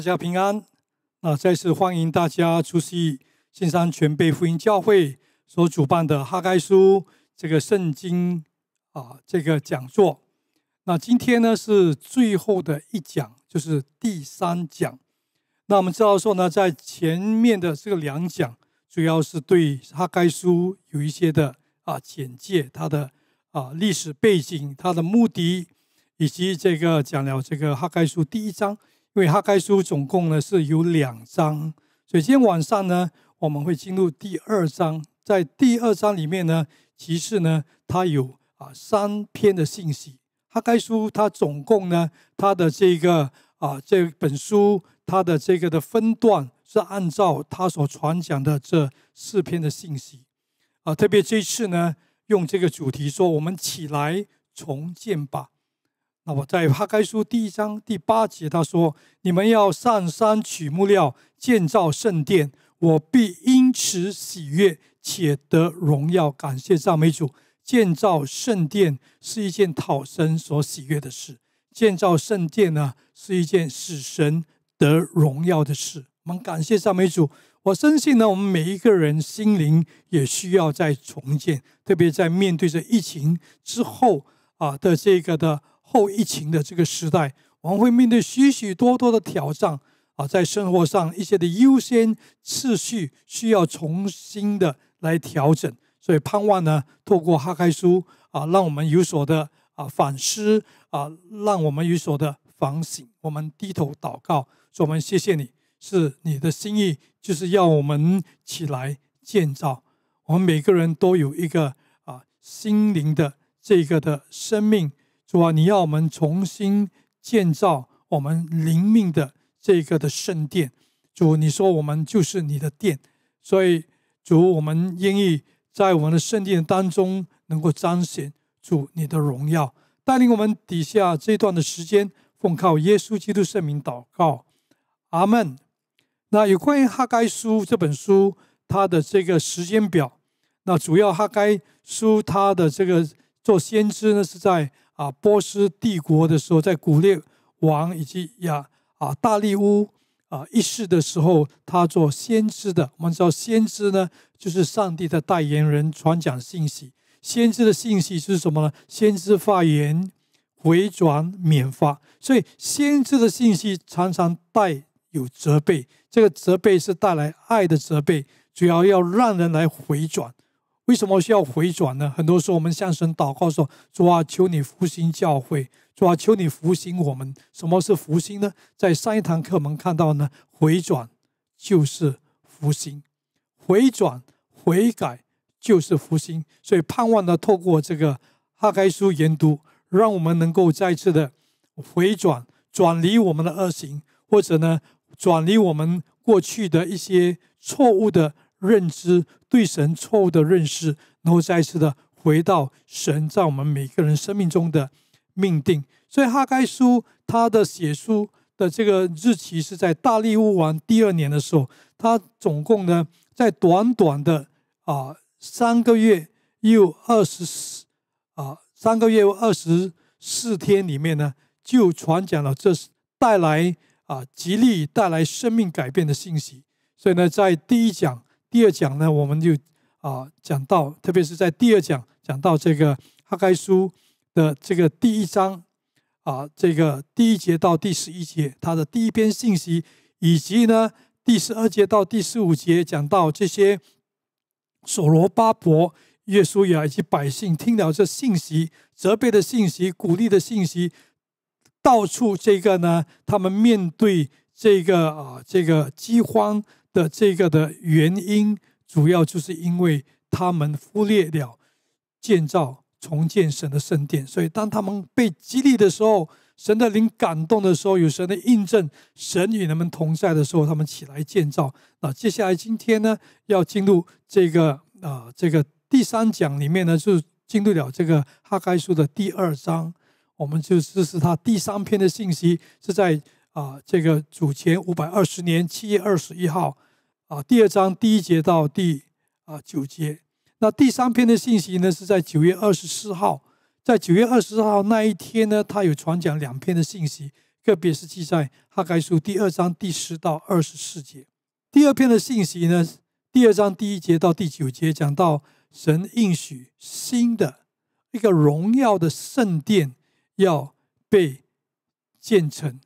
大家平安，那再次欢迎大家出席新山全备福音教会所主办的哈该书这个圣经啊这个讲座。那今天呢是最后的一讲，就是第三讲。那我们知道说呢，在前面的这个两讲，主要是对哈该书有一些的啊简介，它的啊历史背景、它的目的，以及这个讲了这个哈该书第一章。因为哈该书总共呢是有两章，所以今天晚上呢，我们会进入第二章。在第二章里面呢，其实呢，它有啊三篇的信息。哈该书它总共呢，它的这个啊这本书它的这个的分段是按照它所传讲的这四篇的信息啊。特别这一次呢，用这个主题说，我们起来重建吧。那么，在哈该书第一章第八节，他说：“你们要上山取木料建造圣殿，我必因此喜悦，且得荣耀。”感谢赞美主，建造圣殿是一件讨神所喜悦的事；建造圣殿呢，是一件使神得荣耀的事。我们感谢赞美主。我深信呢，我们每一个人心灵也需要再重建，特别在面对着疫情之后啊的这个的。后疫情的这个时代，我们会面对许许多多的挑战啊，在生活上一些的优先次序需要重新的来调整。所以盼望呢，透过哈开书啊，让我们有所的啊反思啊，让我们有所的反省。我们低头祷告，说我们谢谢你，是你的心意就是要我们起来建造。我们每个人都有一个啊心灵的这个的生命。主啊，你要我们重新建造我们灵命的这个的圣殿。主，你说我们就是你的殿，所以主，我们愿意在我们的圣殿当中能够彰显主你的荣耀。带领我们底下这段的时间，奉靠耶稣基督圣名祷告，阿门。那有关于哈该书这本书，它的这个时间表，那主要哈该书他的这个做先知呢是在。啊，波斯帝国的时候，在古列王以及亚啊大利乌啊一世的时候，他做先知的。我们知道，先知呢，就是上帝的代言人，传讲信息。先知的信息是什么呢？先知发言，回转免发。所以，先知的信息常常带有责备，这个责备是带来爱的责备，主要要让人来回转。为什么需要回转呢？很多时候我们向神祷告说：“主啊，求你复兴教会；主啊，求你复兴我们。”什么是复兴呢？在上一堂课我们看到呢，回转就是复兴，回转、悔改就是复兴。所以盼望呢，透过这个阿盖书研读，让我们能够再次的回转，转离我们的恶行，或者呢，转离我们过去的一些错误的。认知对神错误的认识，然后再一次的回到神在我们每个人生命中的命定。所以哈该书他的写书的这个日期是在大利乌王第二年的时候。他总共呢在短短的啊三个月又二十四啊三个月又二十四天里面呢，就传讲了这带来啊吉利带来生命改变的信息。所以呢，在第一讲。第二讲呢，我们就啊讲到，特别是在第二讲讲到这个哈该书的这个第一章啊，这个第一节到第十一节，它的第一篇信息，以及呢第十二节到第十五节讲到这些所罗巴伯、耶稣亚以及百姓听了这信息、责备的信息、鼓励的信息，到处这个呢，他们面对这个啊这个饥荒。的这个的原因，主要就是因为他们忽略了建造重建神的圣殿，所以当他们被激励的时候，神的灵感动的时候，有神的印证，神与他们同在的时候，他们起来建造。那接下来今天呢，要进入这个啊，这个第三讲里面呢，就进入了这个哈该书的第二章，我们就这是他第三篇的信息是在。啊，这个主前五百二十年七月二十一号，啊，第二章第一节到第啊九节。那第三篇的信息呢，是在九月二十四号，在九月二十四号那一天呢，他有传讲两篇的信息，特别是记载哈该书第二章第十到二十四节。第二篇的信息呢，第二章第一节到第九节，讲到神应许新的一个荣耀的圣殿要被建成。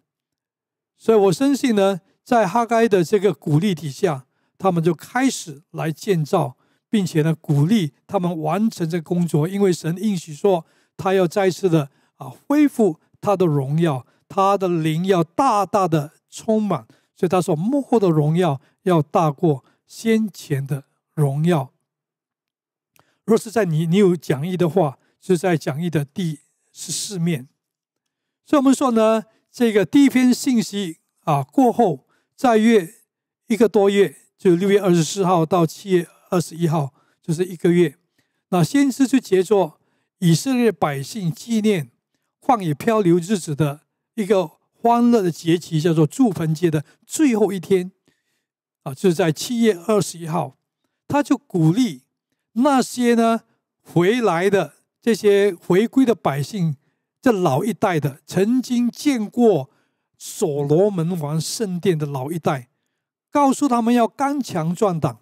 所以，我深信呢，在哈该的这个鼓励底下，他们就开始来建造，并且呢，鼓励他们完成这工作。因为神应许说，他要再次的啊，恢复他的荣耀，他的灵要大大的充满。所以他说，幕后的荣耀要大过先前的荣耀。若是在你，你有讲义的话，是在讲义的第十四面。所以我们说呢。这个第一篇信息啊过后，再月一个多月，就六月二十四号到七月二十一号，就是一个月。那先知就结作以色列百姓纪念旷野漂流日子的一个欢乐的节期，叫做祝坟节的最后一天啊，就是在七月二十一号，他就鼓励那些呢回来的这些回归的百姓。这老一代的曾经见过所罗门王圣殿的老一代，告诉他们要刚强壮胆。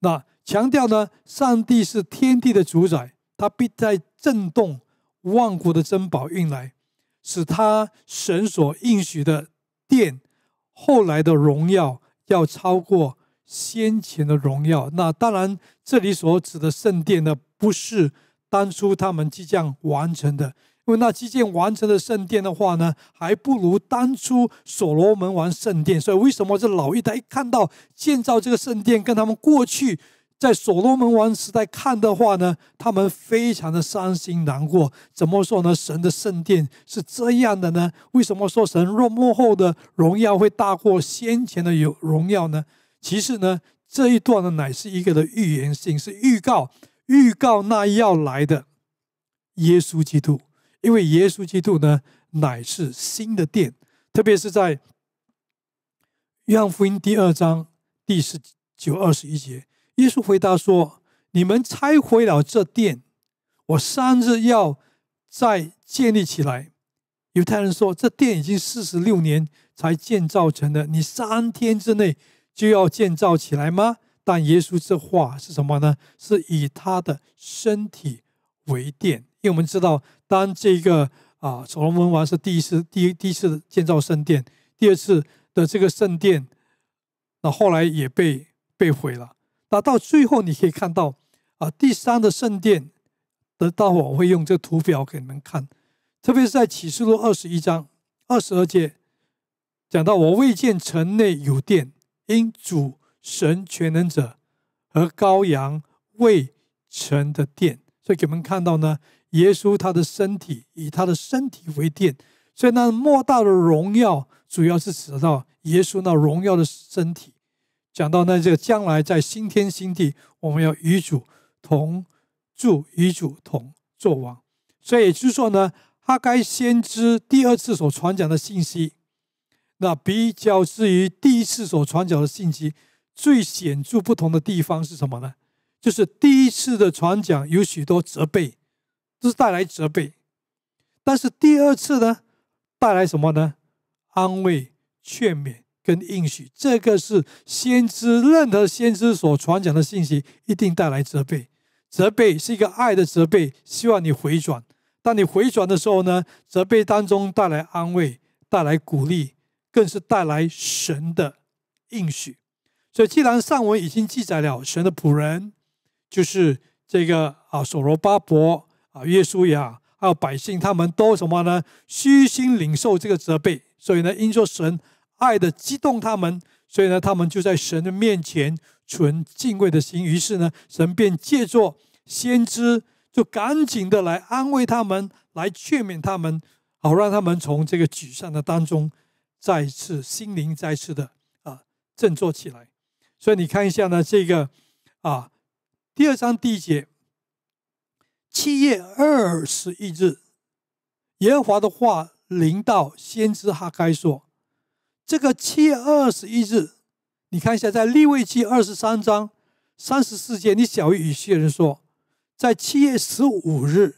那强调呢，上帝是天地的主宰，他必在震动万国的珍宝运来，使他神所应许的殿后来的荣耀要超过先前的荣耀。那当然，这里所指的圣殿呢，不是当初他们即将完成的。因为那基建完成的圣殿的话呢，还不如当初所罗门王圣殿。所以为什么这老一代一看到建造这个圣殿，跟他们过去在所罗门王时代看的话呢，他们非常的伤心难过？怎么说呢？神的圣殿是这样的呢？为什么说神若幕后的荣耀会大过先前的有荣耀呢？其实呢，这一段呢乃是一个的预言性，是预告、预告那要来的耶稣基督。因为耶稣基督呢，乃是新的殿，特别是在约翰福音第二章第十九二十一节，耶稣回答说：“你们拆毁了这殿，我三日要再建立起来。”犹太人说：“这殿已经四十六年才建造成的，你三天之内就要建造起来吗？”但耶稣这话是什么呢？是以他的身体为殿，因为我们知道。当这个啊，所罗门王是第一次、第一第一次建造圣殿，第二次的这个圣殿，那后来也被被毁了。那到最后，你可以看到啊，第三的圣殿，得大伙会用这图表给你们看，特别是在启示录二十一章二十二节，讲到我未见城内有殿，因主神全能者和羔羊未成的殿，所以给你们看到呢。耶稣他的身体以他的身体为殿，所以那莫大的荣耀，主要是指到耶稣那荣耀的身体。讲到那这个将来在新天新地，我们要与主同住，与主同作王。所以就是说呢，哈该先知第二次所传讲的信息，那比较之于第一次所传讲的信息，最显著不同的地方是什么呢？就是第一次的传讲有许多责备。这是带来责备，但是第二次呢，带来什么呢？安慰、劝勉跟应许。这个是先知，任何先知所传讲的信息，一定带来责备。责备是一个爱的责备，希望你回转。当你回转的时候呢，责备当中带来安慰，带来鼓励，更是带来神的应许。所以，既然上文已经记载了神的仆人，就是这个啊，索罗巴伯。啊，耶稣也好，还有百姓，他们都什么呢？虚心领受这个责备，所以呢，因着神爱的激动他们，所以呢，他们就在神的面前存敬畏的心。于是呢，神便借着先知，就赶紧的来安慰他们，来劝勉他们，好让他们从这个沮丧的当中，再次心灵再次的啊振作起来。所以你看一下呢，这个啊第二章第一节。七月二十一日，耶和华的话临到先知哈该说：“这个七月二十一日，你看一下，在立位记二十三章三十四节，你小于有些人说，在七月十五日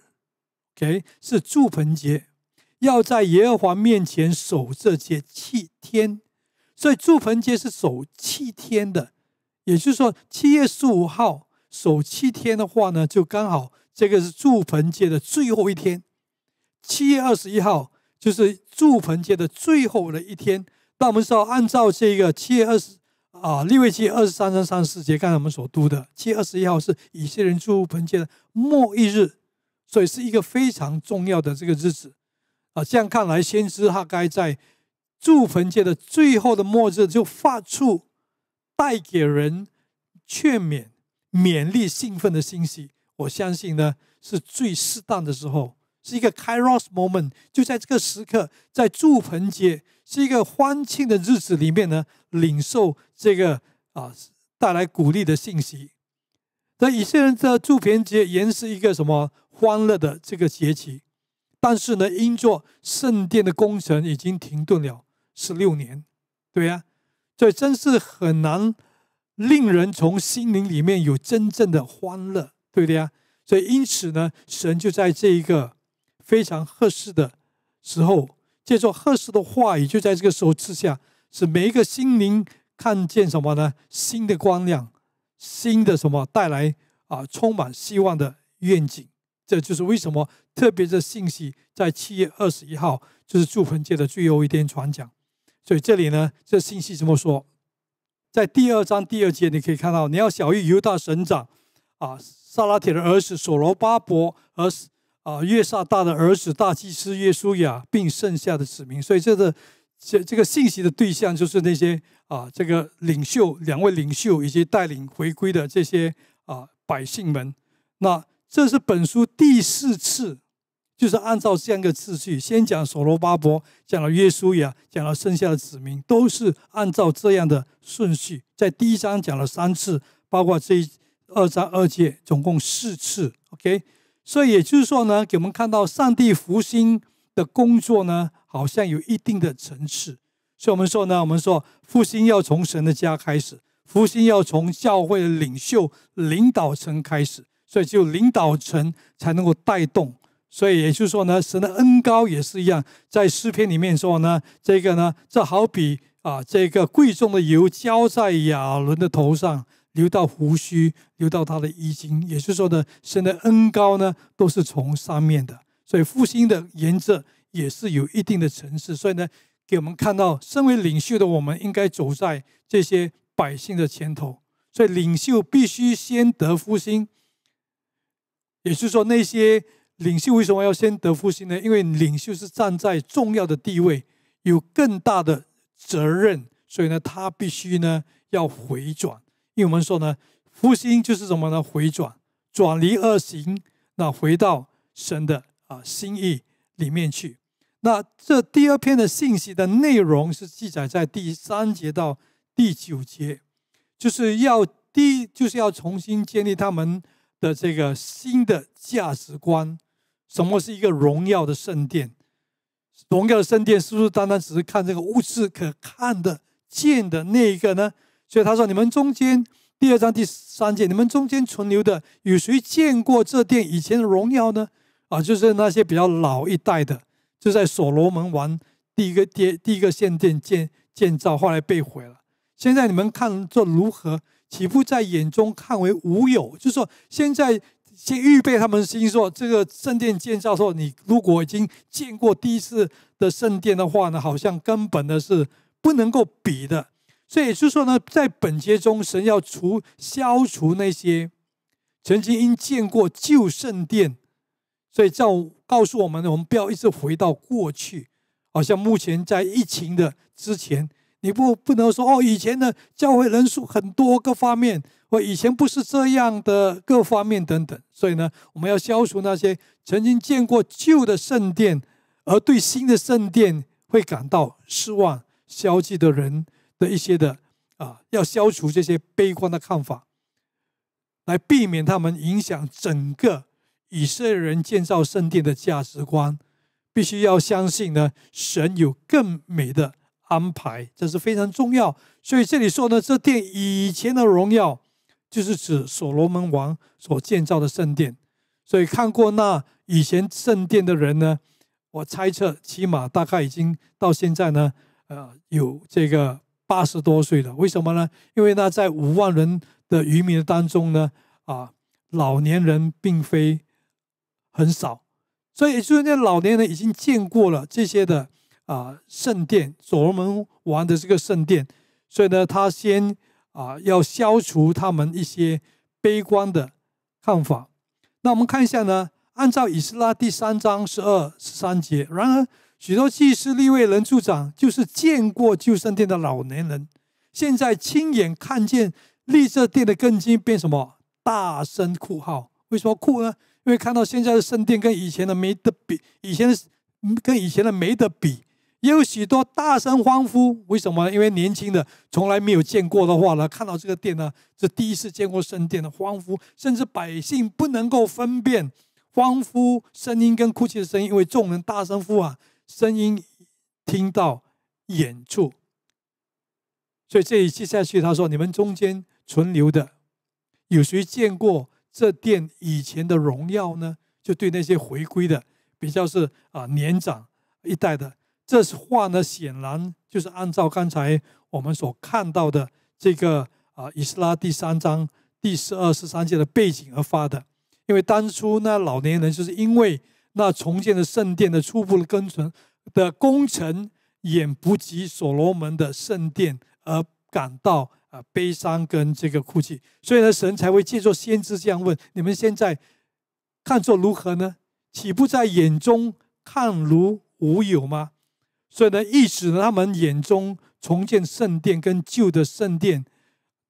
，OK 是祝盆节，要在耶和华面前守这些七天，所以祝盆节是守七天的，也就是说，七月十五号守七天的话呢，就刚好。”这个是住棚界的最后一天，七月二十一号就是住棚界的最后的一天。那我们说，按照这个七月二十啊，六月七，二十三、三十四节，刚才我们所读的，七月二十一号是以色列住棚界的末一日，所以是一个非常重要的这个日子啊。这样看来，先知他该在住棚界的最后的末日，就发出带给人劝勉、勉励、兴奋的信息。我相信呢，是最适当的时候，是一个 Kairos moment，就在这个时刻，在祝盆节是一个欢庆的日子里面呢，领受这个啊带来鼓励的信息。那以色列人道祝盆节原是一个什么欢乐的这个节期，但是呢，因做圣殿的工程已经停顿了十六年，对呀，这真是很难令人从心灵里面有真正的欢乐。对不对呀？所以因此呢，神就在这一个非常合适的，时候，借助合适的话语，就在这个时候之下，使每一个心灵看见什么呢？新的光亮，新的什么带来啊，充满希望的愿景。这就是为什么特别的信息在七月二十一号，就是祝福节的最后一天传讲。所以这里呢，这信息这么说，在第二章第二节，你可以看到，你要小于犹大省长，啊。萨拉铁的儿子所罗巴伯和啊约沙大的儿子大祭司约书亚，并剩下的子民，所以这个这这个信息的对象就是那些啊这个领袖，两位领袖以及带领回归的这些啊百姓们。那这是本书第四次，就是按照这样一个次序，先讲所罗巴伯，讲了约书亚，讲了剩下的子民，都是按照这样的顺序。在第一章讲了三次，包括这一。二章二界总共四次，OK，所以也就是说呢，给我们看到上帝复兴的工作呢，好像有一定的层次。所以我们说呢，我们说复兴要从神的家开始，复兴要从教会的领袖领导层开始，所以就领导层才能够带动。所以也就是说呢，神的恩高也是一样，在诗篇里面说呢，这个呢，这好比啊，这个贵重的油浇在雅伦的头上。流到胡须，流到他的衣襟，也就是说呢，神的恩高呢都是从上面的，所以复兴的原则也是有一定的层次。所以呢，给我们看到，身为领袖的我们应该走在这些百姓的前头。所以，领袖必须先得复兴。也就是说，那些领袖为什么要先得复兴呢？因为领袖是站在重要的地位，有更大的责任，所以呢，他必须呢要回转。因为我们说呢，复兴就是什么呢？回转，转离恶行，那回到神的啊心意里面去。那这第二篇的信息的内容是记载在第三节到第九节，就是要第就是要重新建立他们的这个新的价值观。什么是一个荣耀的圣殿？荣耀的圣殿是不是单单只是看这个物质可看得见的那一个呢？所以他说：“你们中间第二章第三节，你们中间存留的，有谁见过这殿以前的荣耀呢？啊，就是那些比较老一代的，就在所罗门王第一个第第一个圣殿建建造，后来被毁了。现在你们看这如何，岂不在眼中看为无有？就是说，现在先预备他们心说，这个圣殿建造时候，你如果已经见过第一次的圣殿的话呢，好像根本的是不能够比的。”这也就是说呢，在本节中，神要除消除那些曾经因见过旧圣殿，所以叫告诉我们，我们不要一直回到过去。好像目前在疫情的之前，你不不能说哦，以前呢教会人数很多，各方面或以前不是这样的，各方面等等。所以呢，我们要消除那些曾经见过旧的圣殿，而对新的圣殿会感到失望、消极的人。的一些的啊，要消除这些悲观的看法，来避免他们影响整个以色列人建造圣殿的价值观。必须要相信呢，神有更美的安排，这是非常重要。所以这里说呢，这殿以前的荣耀，就是指所罗门王所建造的圣殿。所以看过那以前圣殿的人呢，我猜测起码大概已经到现在呢，呃，有这个。八十多岁了，为什么呢？因为呢，在五万人的渔民当中呢，啊，老年人并非很少，所以就是那老年人已经见过了这些的啊圣殿，所罗门王的这个圣殿，所以呢，他先啊要消除他们一些悲观的看法。那我们看一下呢，按照以斯拉第三章十二十三节，然而。许多祭司、立位人处长，就是见过旧圣殿的老年人，现在亲眼看见立这殿的根基变什么？大声哭号。为什么哭呢？因为看到现在的圣殿跟以前的没得比，以前跟以前的没得比。也有许多大声欢呼。为什么？因为年轻的从来没有见过的话呢，看到这个殿呢，是第一次见过圣殿的欢呼，甚至百姓不能够分辨欢呼声音跟哭泣的声音，为众人大声呼啊！声音听到远处，所以这一接下去他说：“你们中间存留的，有谁见过这殿以前的荣耀呢？”就对那些回归的、比较是啊年长一代的，这话呢，显然就是按照刚才我们所看到的这个啊《以斯拉》第三章第十二、十三节的背景而发的，因为当初那老年人就是因为。那重建的圣殿的初步的工程的工程远不及所罗门的圣殿，而感到啊悲伤跟这个哭泣，所以呢，神才会借着先知这样问：你们现在看作如何呢？岂不在眼中看如无有吗？所以呢，意指他们眼中重建圣殿跟旧的圣殿，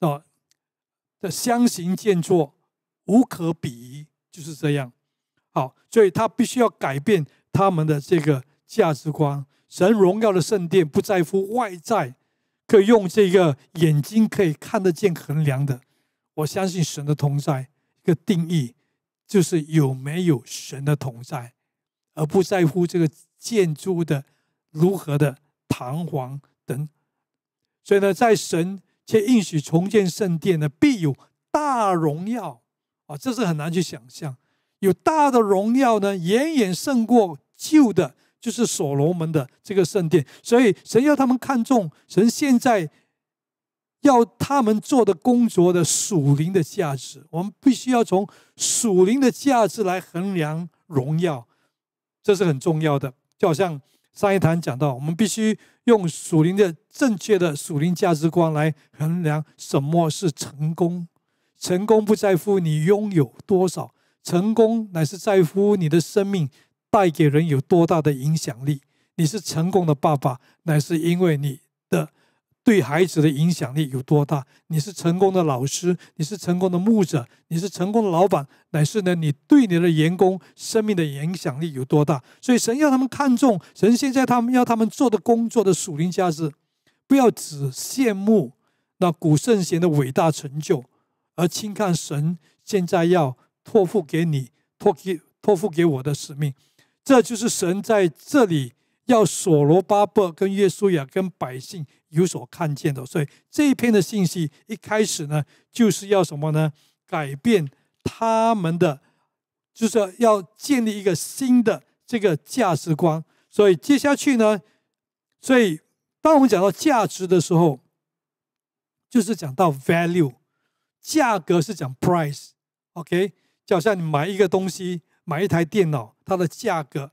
啊，的相形见绌，无可比，就是这样。好，所以他必须要改变他们的这个价值观。神荣耀的圣殿不在乎外在，可以用这个眼睛可以看得见衡量的。我相信神的同在一个定义，就是有没有神的同在，而不在乎这个建筑的如何的堂皇等。所以呢，在神且应许重建圣殿呢，必有大荣耀啊！这是很难去想象。有大的荣耀呢，远远胜过旧的，就是所罗门的这个圣殿。所以，神要他们看重神现在要他们做的工作的属灵的价值。我们必须要从属灵的价值来衡量荣耀，这是很重要的。就好像上一堂讲到，我们必须用属灵的正确的属灵价值观来衡量什么是成功。成功不在乎你拥有多少。成功乃是在乎你的生命带给人有多大的影响力。你是成功的爸爸，乃是因为你的对孩子的影响力有多大。你是成功的老师，你是成功的牧者，你是成功的老板，乃是呢你对你的员工生命的影响力有多大。所以神要他们看重神现在他们要他们做的工作的属灵价值，不要只羡慕那古圣贤的伟大成就，而轻看神现在要。托付给你，托给托付给我的使命，这就是神在这里要所罗巴伯跟耶稣也跟百姓有所看见的。所以这一篇的信息一开始呢，就是要什么呢？改变他们的，就是要建立一个新的这个价值观。所以接下去呢，所以当我们讲到价值的时候，就是讲到 value，价格是讲 price，OK。就好像你买一个东西，买一台电脑，它的价格，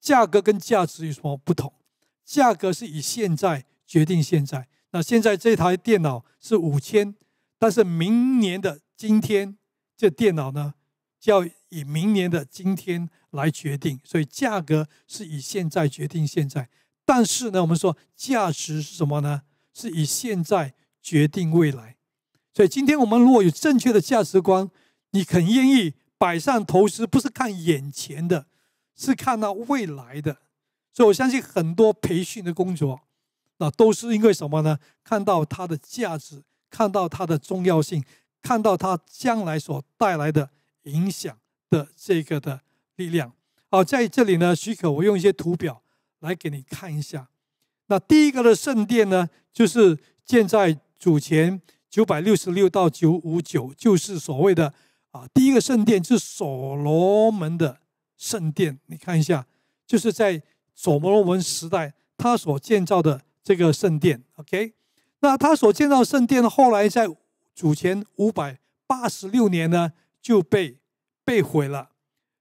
价格跟价值有什么不同？价格是以现在决定现在，那现在这台电脑是五千，但是明年的今天，这电脑呢，就要以明年的今天来决定，所以价格是以现在决定现在。但是呢，我们说价值是什么呢？是以现在决定未来。所以今天我们如果有正确的价值观。你肯愿意摆上投资，不是看眼前的，是看到未来的，所以我相信很多培训的工作，那都是因为什么呢？看到它的价值，看到它的重要性，看到它将来所带来的影响的这个的力量。好，在这里呢，许可我用一些图表来给你看一下。那第一个的圣殿呢，就是建在主前九百六十六到九五九，就是所谓的。啊，第一个圣殿是所罗门的圣殿，你看一下，就是在所罗门时代他所建造的这个圣殿。OK，那他所建造圣殿后来在主前五百八十六年呢就被被毁了，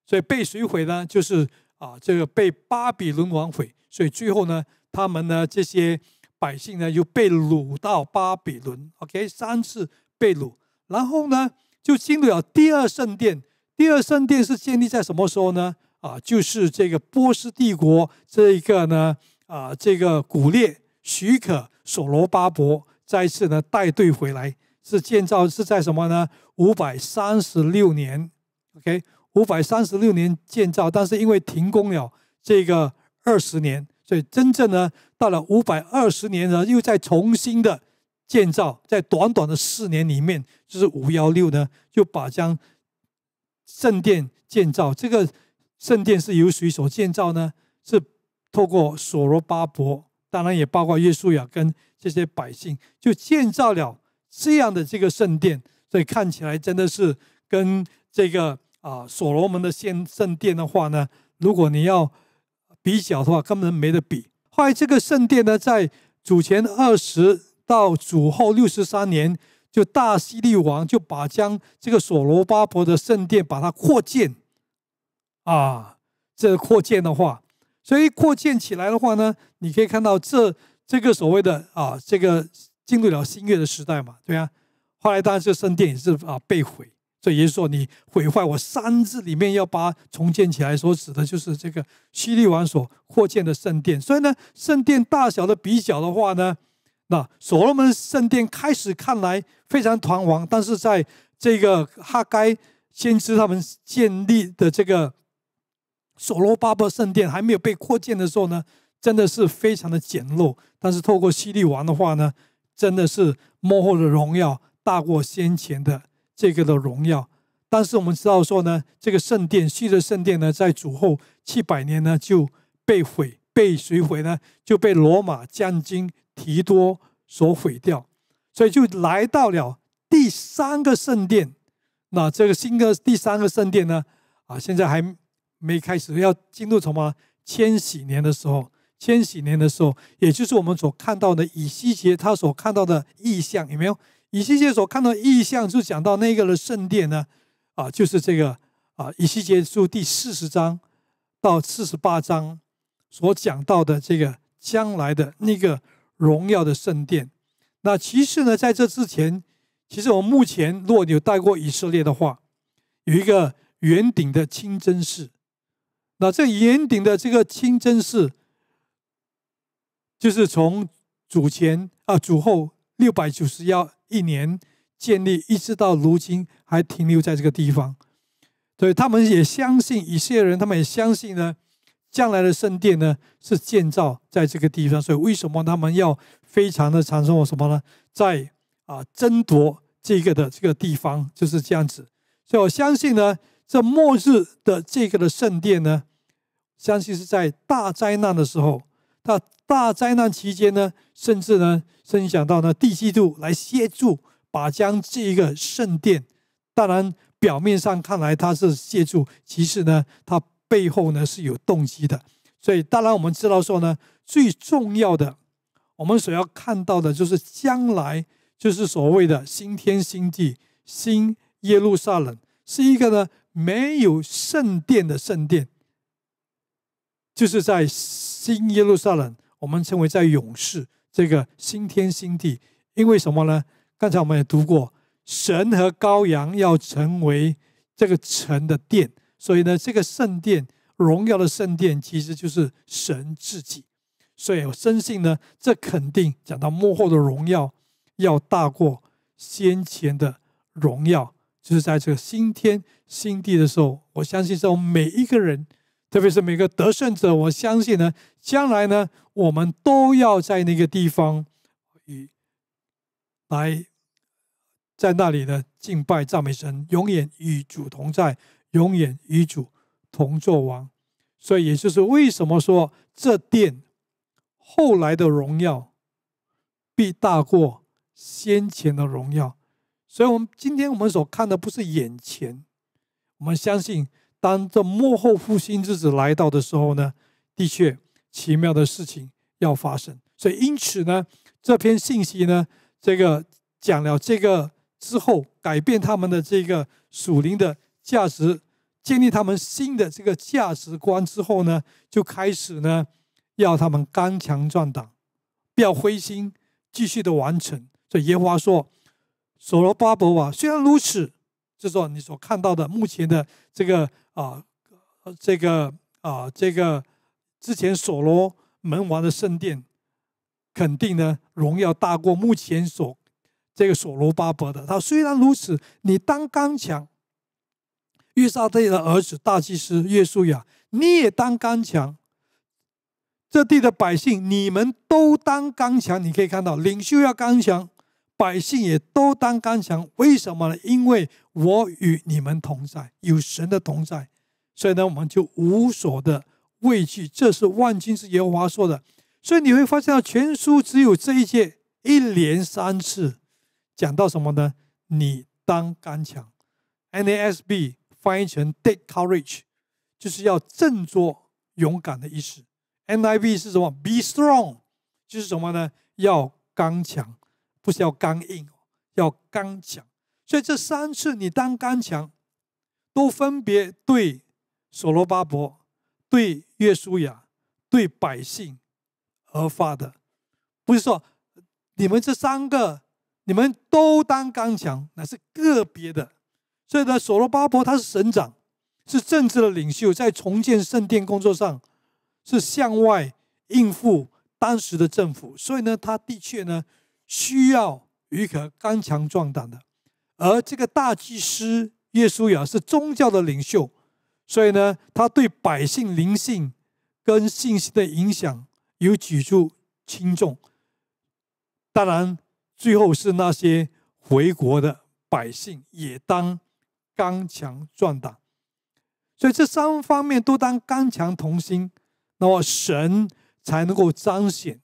所以被毁呢就是啊这个被巴比伦王毁，所以最后呢他们呢这些百姓呢又被掳到巴比伦。OK，三次被掳，然后呢？就进入了第二圣殿。第二圣殿是建立在什么时候呢？啊，就是这个波斯帝国这一个呢啊，这个古列许可所罗巴伯再次呢带队回来，是建造是在什么呢？五百三十六年，OK，五百三十六年建造，但是因为停工了这个二十年，所以真正呢到了五百二十年呢，又再重新的。建造在短短的四年里面，就是五幺六呢，就把将圣殿建造。这个圣殿是由谁所建造呢？是透过所罗巴伯，当然也包括耶稣亚跟这些百姓，就建造了这样的这个圣殿。所以看起来真的是跟这个啊所罗门的先圣殿的话呢，如果你要比较的话，根本没得比。后来这个圣殿呢，在主前二十。到主后六十三年，就大西利王就把将这个所罗巴伯的圣殿把它扩建，啊，这扩建的话，所以扩建起来的话呢，你可以看到这这个所谓的啊，这个进入了新月的时代嘛，对啊。后来当然这圣殿也是啊被毁，所以也就是说你毁坏我三字里面要把它重建起来，所指的就是这个西利王所扩建的圣殿。所以呢，圣殿大小的比较的话呢？那所罗门圣殿开始看来非常堂皇，但是在这个哈该先知他们建立的这个所罗巴伯圣殿还没有被扩建的时候呢，真的是非常的简陋。但是透过西利王的话呢，真的是幕后的荣耀大过先前的这个的荣耀。但是我们知道说呢，这个圣殿，西的圣殿呢，在主后七百年呢就被毁，被谁毁呢就被罗马将军。提多所毁掉，所以就来到了第三个圣殿。那这个新的第三个圣殿呢？啊，现在还没开始要进入什么千禧年的时候？千禧年的时候，也就是我们所看到的以西结他所看到的意象，有没有？以西结所看到意象，就讲到那个的圣殿呢？啊，就是这个啊，以西结书第四十章到四十八章所讲到的这个将来的那个。荣耀的圣殿。那其次呢，在这之前，其实我们目前，如果你有带过以色列的话，有一个圆顶的清真寺。那这圆顶的这个清真寺，就是从主前啊主后六百九十一一年建立，一直到如今还停留在这个地方。所以他们也相信以色列人，他们也相信呢。将来的圣殿呢，是建造在这个地方，所以为什么他们要非常的产生什么呢？在啊争夺这个的这个地方就是这样子。所以我相信呢，这末日的这个的圣殿呢，相信是在大灾难的时候，那大灾难期间呢，甚至呢，甚至想到呢，地基度来协助把将这一个圣殿，当然表面上看来它是协助，其实呢，它。背后呢是有动机的，所以当然我们知道说呢，最重要的，我们所要看到的就是将来，就是所谓的新天新地、新耶路撒冷，是一个呢没有圣殿的圣殿，就是在新耶路撒冷，我们称为在勇士这个新天新地，因为什么呢？刚才我们也读过，神和羔羊要成为这个城的殿。所以呢，这个圣殿荣耀的圣殿其实就是神自己，所以我深信呢，这肯定讲到幕后的荣耀要大过先前的荣耀，就是在这个新天新地的时候，我相信在每一个人，特别是每个得胜者，我相信呢，将来呢，我们都要在那个地方，来，在那里呢敬拜赞美神，永远与主同在。永远与主同作王，所以也就是为什么说这殿后来的荣耀必大过先前的荣耀。所以，我们今天我们所看的不是眼前，我们相信当这幕后复兴日子来到的时候呢，的确奇妙的事情要发生。所以，因此呢，这篇信息呢，这个讲了这个之后改变他们的这个属灵的。价值建立他们新的这个价值观之后呢，就开始呢，要他们刚强壮大，不要灰心，继续的完成。所以耶和华说：“所罗巴伯啊，虽然如此，就说你所看到的目前的这个啊，这个啊，这个之前所罗门王的圣殿，肯定呢荣耀大过目前所这个所罗巴伯的。他虽然如此，你当刚强。”约沙得的儿子大祭司约书亚，你也当刚强。这地的百姓，你们都当刚强。你可以看到，领袖要刚强，百姓也都当刚强。为什么呢？因为我与你们同在，有神的同在，所以呢，我们就无所的畏惧。这是万军之耶和华说的。所以你会发现，全书只有这一节，一连三次讲到什么呢？你当刚强。NASB。翻译成 “take courage”，就是要振作、勇敢的意思。NIV 是什么？“be strong”，就是什么呢？要刚强，不是要刚硬，要刚强。所以这三次你当刚强，都分别对所罗巴伯、对约书亚、对百姓而发的，不是说你们这三个你们都当刚强，乃是个别的。所以呢，所罗巴伯他是省长，是政治的领袖，在重建圣殿工作上是向外应付当时的政府，所以呢，他的确呢需要一个刚强壮胆的。而这个大祭司耶稣雅是宗教的领袖，所以呢，他对百姓灵性跟信息的影响有举足轻重。当然，最后是那些回国的百姓也当。刚强壮大，所以这三方面都当刚强同心，那么神才能够彰显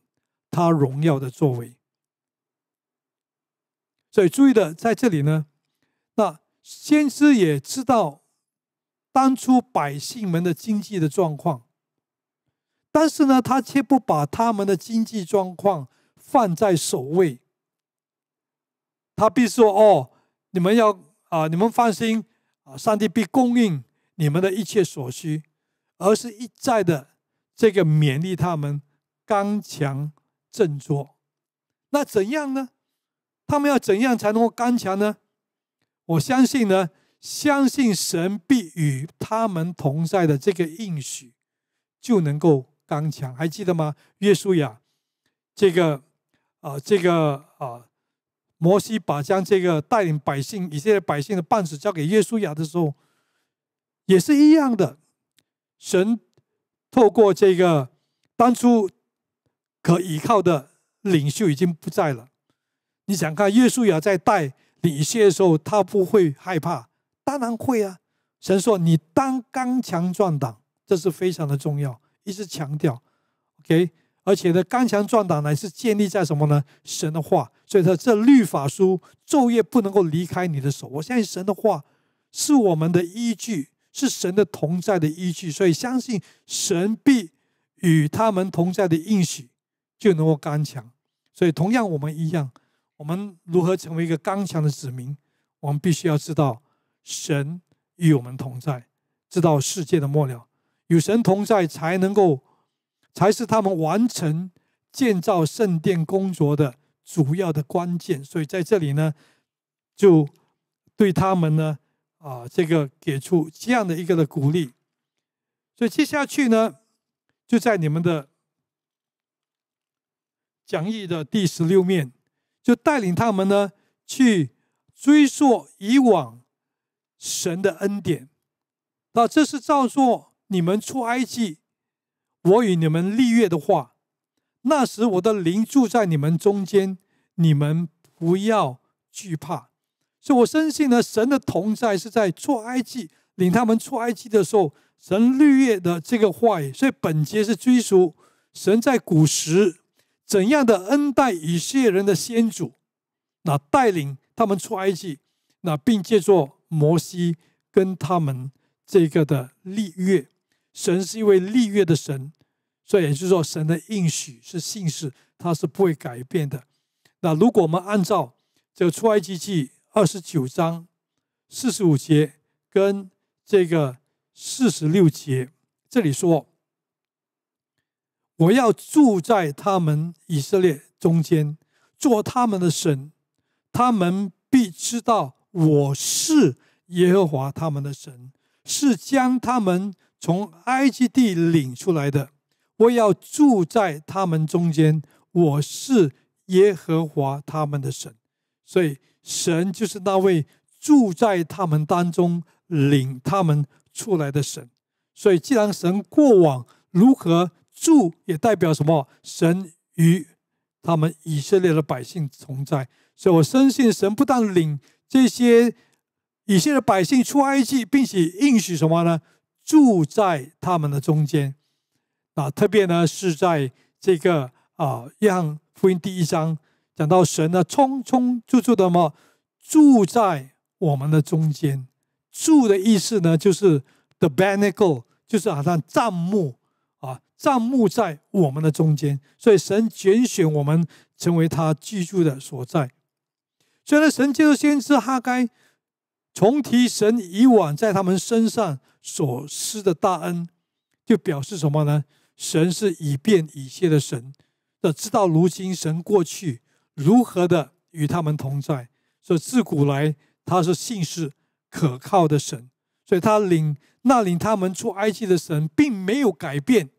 他荣耀的作为。所以注意的在这里呢，那先知也知道当初百姓们的经济的状况，但是呢，他却不把他们的经济状况放在首位。他必说：“哦，你们要。”啊，你们放心啊，上帝必供应你们的一切所需，而是一再的这个勉励他们刚强振作。那怎样呢？他们要怎样才能够刚强呢？我相信呢，相信神必与他们同在的这个应许，就能够刚强。还记得吗？约书亚，这个啊，这个啊。摩西把将这个带领百姓以色列百姓的棒子交给耶稣亚的时候，也是一样的。神透过这个当初可依靠的领袖已经不在了。你想看耶稣亚在带领一些的时候，他不会害怕？当然会啊！神说：“你当刚强壮胆，这是非常的重要，一直强调。” OK，而且呢，刚强壮胆乃是建立在什么呢？神的话。所以说，这律法书昼夜不能够离开你的手。我相信神的话是我们的依据，是神的同在的依据。所以，相信神必与他们同在的应许，就能够刚强。所以，同样我们一样，我们如何成为一个刚强的子民？我们必须要知道神与我们同在，知道世界的末了，与神同在才能够，才是他们完成建造圣殿工作的。主要的关键，所以在这里呢，就对他们呢，啊，这个给出这样的一个的鼓励。所以接下去呢，就在你们的讲义的第十六面，就带领他们呢去追溯以往神的恩典。啊，这是照作你们出埃及，我与你们立约的话。那时我的灵住在你们中间，你们不要惧怕。所以，我深信呢，神的同在是在出埃及、领他们出埃及的时候，神绿叶的这个话语。所以，本节是追溯神在古时怎样的恩待以色列人的先祖，那带领他们出埃及，那并借助摩西跟他们这个的立约。神是一位立约的神。所以也就是说，神的应许是信实，它是不会改变的。那如果我们按照这个出埃及记二十九章四十五节跟这个四十六节，这里说：“我要住在他们以色列中间，做他们的神，他们必知道我是耶和华他们的神，是将他们从埃及地领出来的。”我要住在他们中间，我是耶和华他们的神，所以神就是那位住在他们当中领他们出来的神。所以，既然神过往如何住，也代表什么？神与他们以色列的百姓同在。所以我深信，神不但领这些以色列百姓出埃及，并且应许什么呢？住在他们的中间。啊，特别呢是在这个啊，让福音第一章讲到神呢，匆匆就住的么，住在我们的中间。住的意思呢，就是 the banical，就是好像帐幕啊，帐幕在我们的中间。所以神拣选我们成为他居住的所在。所以呢，神借着先知哈该重提神以往在他们身上所施的大恩，就表示什么呢？神是以变以谢的神，要知道如今神过去如何的与他们同在，所以自古来他是信实可靠的神，所以他领那领他们出埃及的神并没有改变。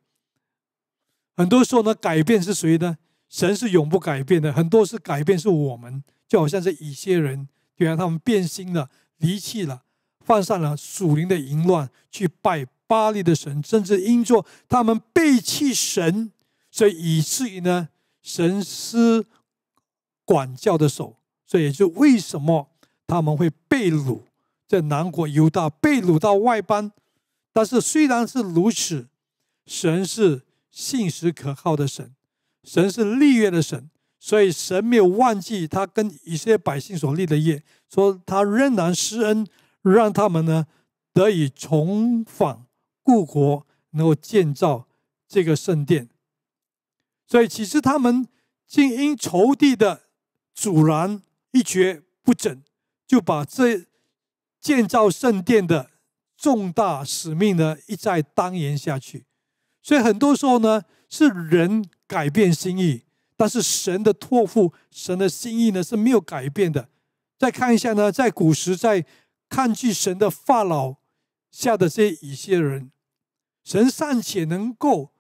很多时候呢，改变是谁呢？神是永不改变的，很多是改变是我们，就好像是一些人，就来他们变心了，离弃了，犯上了属灵的淫乱，去拜。巴利的神，甚至因作他们背弃神，所以以至于呢，神施管教的手，所以也就为什么他们会被掳在南国犹大被掳到外邦，但是虽然是如此，神是信实可靠的神，神是立约的神，所以神没有忘记他跟以色列百姓所立的业，说他仍然施恩，让他们呢得以重返。故国能够建造这个圣殿，所以其实他们竟因仇敌的阻拦一蹶不振，就把这建造圣殿的重大使命呢一再当延下去。所以很多时候呢，是人改变心意，但是神的托付、神的心意呢是没有改变的。再看一下呢，在古时在抗拒神的法老下的这一些人。神尚且能够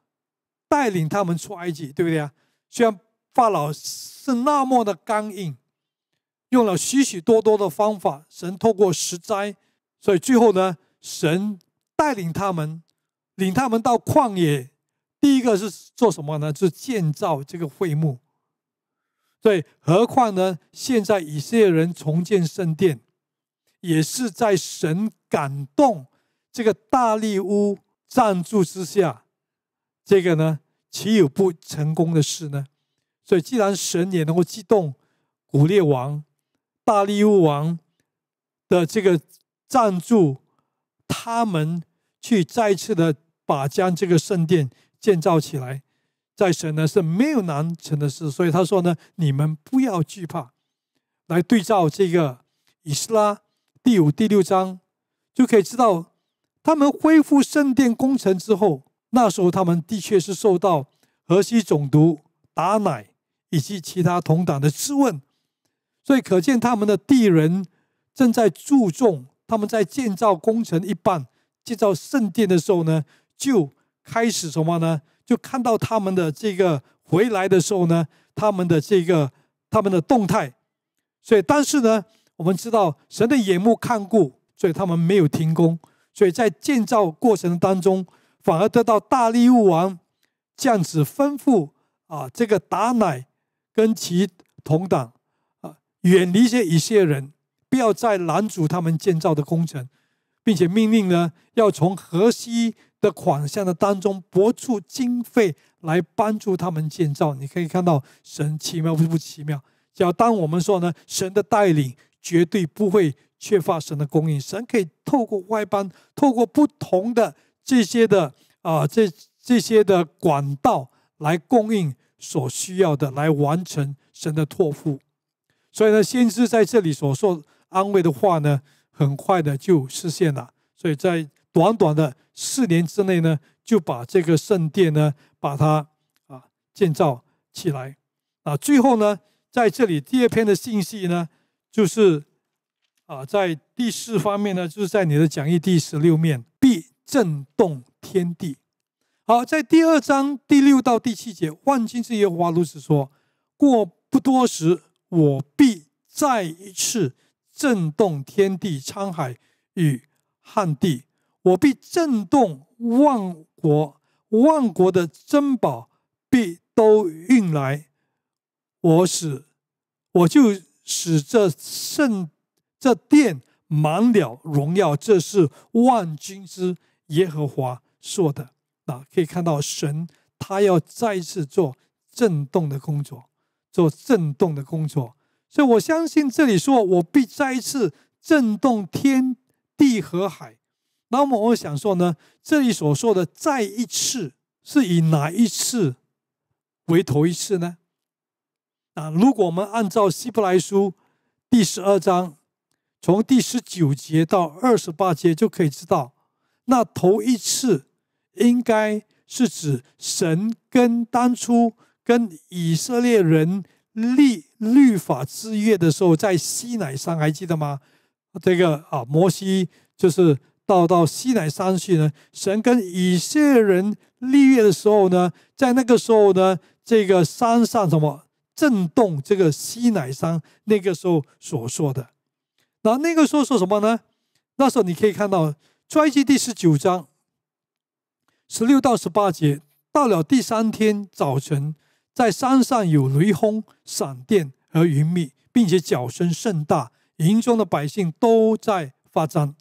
带领他们出埃及，对不对啊？虽然法老是那么的刚硬，用了许许多多的方法，神透过石灾，所以最后呢，神带领他们，领他们到旷野。第一个是做什么呢？是建造这个会幕。对，何况呢？现在以色列人重建圣殿，也是在神感动这个大利屋赞助之下，这个呢，岂有不成功的事呢？所以，既然神也能够激动古列王、大利物王的这个赞助，他们去再次的把将这个圣殿建造起来，在神呢是没有难成的事。所以他说呢：“你们不要惧怕。”来对照这个以斯拉第五、第六章，就可以知道。他们恢复圣殿工程之后，那时候他们的确是受到河西总督达乃以及其他同党的质问，所以可见他们的地人正在注重他们在建造工程一半建造圣殿的时候呢，就开始什么呢？就看到他们的这个回来的时候呢，他们的这个他们的动态。所以，但是呢，我们知道神的眼目看过，所以他们没有停工。所以在建造过程当中，反而得到大力物王降旨吩咐啊，这个达乃跟其同党啊，远离一些一些人，不要再拦阻他们建造的工程，并且命令呢，要从河西的款项的当中拨出经费来帮助他们建造。你可以看到神奇妙不不奇妙？只要当我们说呢，神的带领绝对不会。缺乏神的供应，神可以透过外邦，透过不同的这些的啊，这这些的管道来供应所需要的，来完成神的托付。所以呢，先知在这里所说安慰的话呢，很快的就实现了。所以在短短的四年之内呢，就把这个圣殿呢，把它啊建造起来啊。最后呢，在这里第二篇的信息呢，就是。啊，在第四方面呢，就是在你的讲义第十六面，必震动天地。好，在第二章第六到第七节，《万金之业》华如此说过：不多时，我必再一次震动天地、沧海与旱地，我必震动万国，万国的珍宝必都运来。我使，我就使这圣。这殿满了荣耀，这是万军之耶和华说的啊！可以看到神他要再一次做震动的工作，做震动的工作。所以我相信这里说我必再一次震动天地和海。那么我想说呢，这里所说的再一次是以哪一次为头一次呢？啊，如果我们按照希伯来书第十二章。从第十九节到二十八节就可以知道，那头一次应该是指神跟当初跟以色列人立律法之约的时候，在西乃山，还记得吗？这个啊，摩西就是到到西乃山去呢。神跟以色列人立约的时候呢，在那个时候呢，这个山上什么震动？这个西乃山那个时候所说的。那那个时候说什么呢？那时候你可以看到《出埃及第十九章十六到十八节，到了第三天早晨，在山上有雷轰、闪电和云密，并且角声甚大，营中的百姓都在发张。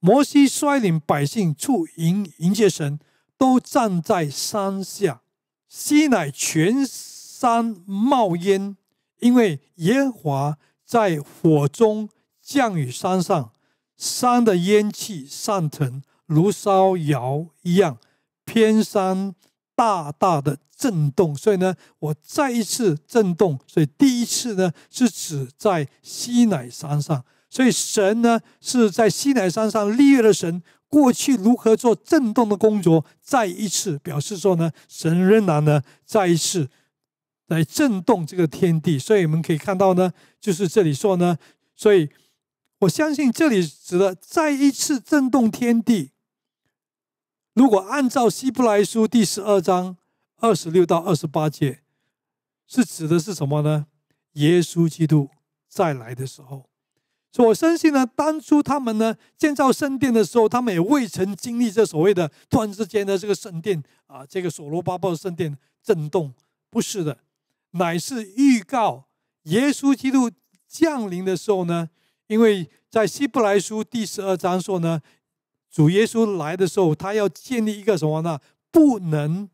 摩西率领百姓出营迎接神，都站在山下。西乃全山冒烟，因为耶和华在火中。降雨山上，山的烟气上腾，如烧窑一样，偏山大大的震动。所以呢，我再一次震动。所以第一次呢，是指在西乃山上。所以神呢，是在西乃山上立约的神。过去如何做震动的工作，再一次表示说呢，神仍然呢，再一次来震动这个天地。所以我们可以看到呢，就是这里说呢，所以。我相信这里指的再一次震动天地。如果按照希伯来书第十二章二十六到二十八节，是指的是什么呢？耶稣基督再来的时候。所以我相信呢，当初他们呢建造圣殿的时候，他们也未曾经历这所谓的突然之间的这个圣殿啊，这个所罗巴报圣殿震动。不是的，乃是预告耶稣基督降临的时候呢。因为在希伯来书第十二章说呢，主耶稣来的时候，他要建立一个什么呢？不能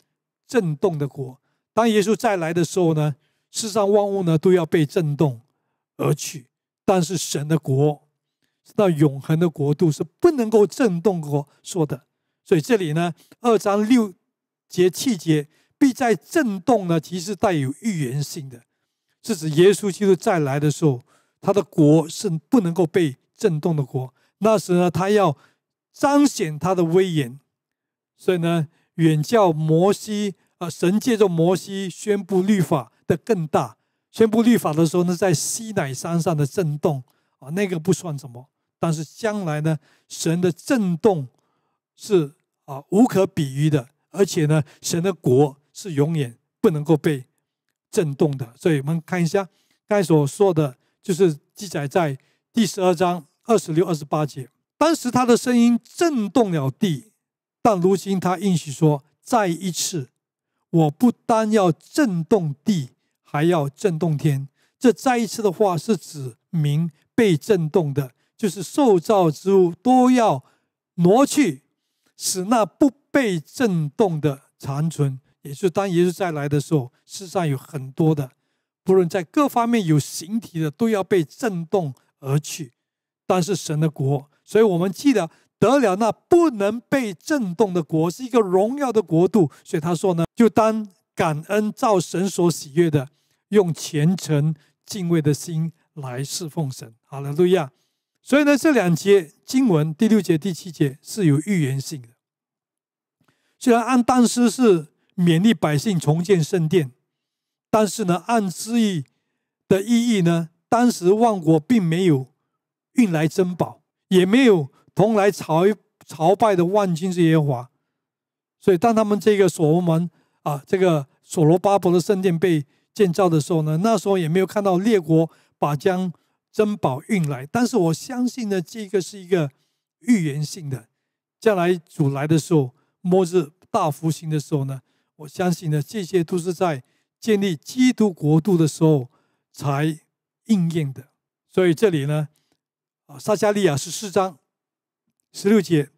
震动的国。当耶稣再来的时候呢，世上万物呢都要被震动而去，但是神的国，到永恒的国度是不能够震动。过说的，所以这里呢，二章六节气节必在震动呢，其实带有预言性的，是指耶稣基督再来的时候。他的国是不能够被震动的国。那时呢，他要彰显他的威严，所以呢，远叫摩西啊，神借着摩西宣布律法的更大。宣布律法的时候呢，在西乃山上的震动啊，那个不算什么。但是将来呢，神的震动是啊，无可比喻的。而且呢，神的国是永远不能够被震动的。所以，我们看一下刚才所说的。就是记载在第十二章二十六、二十八节。当时他的声音震动了地，但如今他应许说：“再一次，我不单要震动地，还要震动天。”这再一次的话是指明被震动的，就是受造之物都要挪去，使那不被震动的长存。也就是当耶稣再来的时候，世上有很多的。不论在各方面有形体的，都要被震动而去；但是神的国，所以我们记得得了那不能被震动的国，是一个荣耀的国度。所以他说呢，就当感恩造神所喜悦的，用虔诚敬畏的心来侍奉神。好了，路亚。所以呢，这两节经文第六节、第七节是有预言性的。虽然安当斯是勉励百姓重建圣殿。但是呢，按字义的意义呢，当时万国并没有运来珍宝，也没有同来朝朝拜的万军之耶和华。所以，当他们这个所罗门啊，这个所罗巴伯的圣殿被建造的时候呢，那时候也没有看到列国把将珍宝运来。但是，我相信呢，这个是一个预言性的。将来主来的时候，末日大复兴的时候呢，我相信呢，这些都是在。建立基督国度的时候才应验的，所以这里呢，啊，撒加利亚十四章十六节，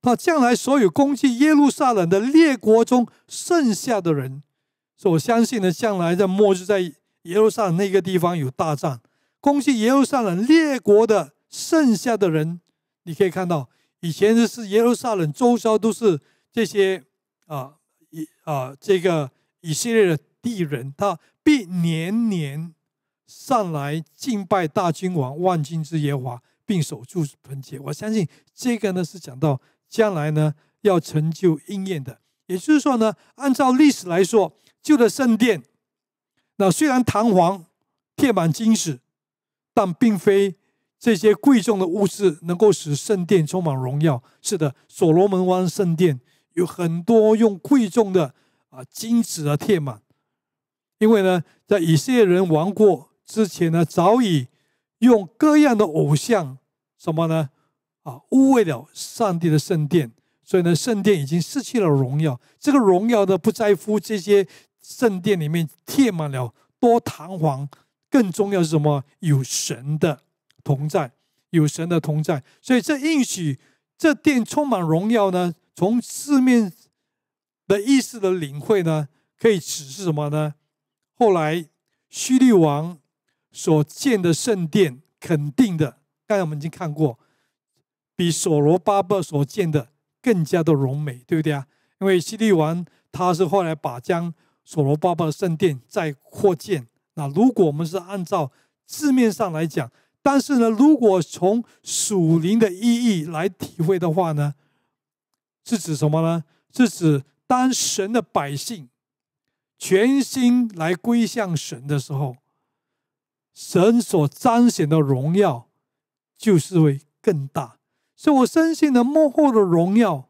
他将来所有攻击耶路撒冷的列国中剩下的人，所以我相信呢，将来在末日在耶路撒冷那个地方有大战，攻击耶路撒冷列国的剩下的人，你可以看到以前是耶路撒冷周遭都是这些啊以啊这个以色列的。地人，他必年年上来敬拜大君王万金之耶华，并守住盆节。我相信这个呢是讲到将来呢要成就应验的。也就是说呢，按照历史来说，旧的圣殿，那虽然堂皇贴满金子，但并非这些贵重的物质能够使圣殿充满荣耀。是的，所罗门王圣殿有很多用贵重的啊金子啊贴满。因为呢，在以色列人亡国之前呢，早已用各样的偶像什么呢？啊，污秽了上帝的圣殿，所以呢，圣殿已经失去了荣耀。这个荣耀呢，不在乎这些圣殿里面贴满了多堂皇，更重要是什么？有神的同在，有神的同在。所以这应许这殿充满荣耀呢？从字面的意思的领会呢，可以指示是什么呢？后来，希利王所建的圣殿，肯定的，刚才我们已经看过，比所罗巴伯所建的更加的荣美，对不对啊？因为希利王他是后来把将所罗巴伯的圣殿再扩建。那如果我们是按照字面上来讲，但是呢，如果从属灵的意义来体会的话呢，是指什么呢？是指当神的百姓。全心来归向神的时候，神所彰显的荣耀就是会更大。所以，我深信呢，幕后的荣耀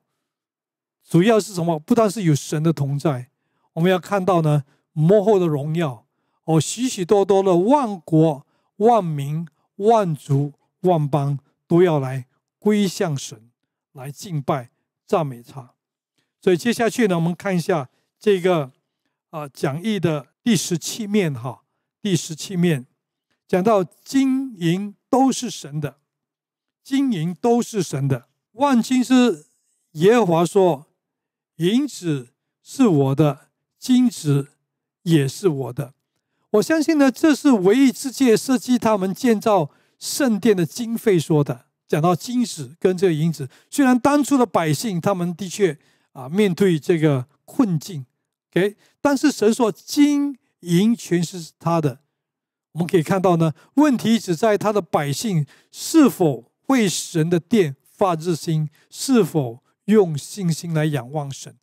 主要是什么？不单是有神的同在，我们要看到呢，幕后的荣耀，哦，许许多多的万国、万民、万族、万邦都要来归向神，来敬拜赞美他。所以，接下去呢，我们看一下这个。啊，讲义的第十七面哈，第十七面，讲到金银都是神的，金银都是神的。万金之耶和华说：“银子是我的，金子也是我的。”我相信呢，这是唯一之界设计他们建造圣殿的经费说的。讲到金子跟这个银子，虽然当初的百姓他们的确啊，面对这个困境。给，但是神说金银全是他的，我们可以看到呢。问题只在他的百姓是否为神的殿发热心，是否用信心来仰望神。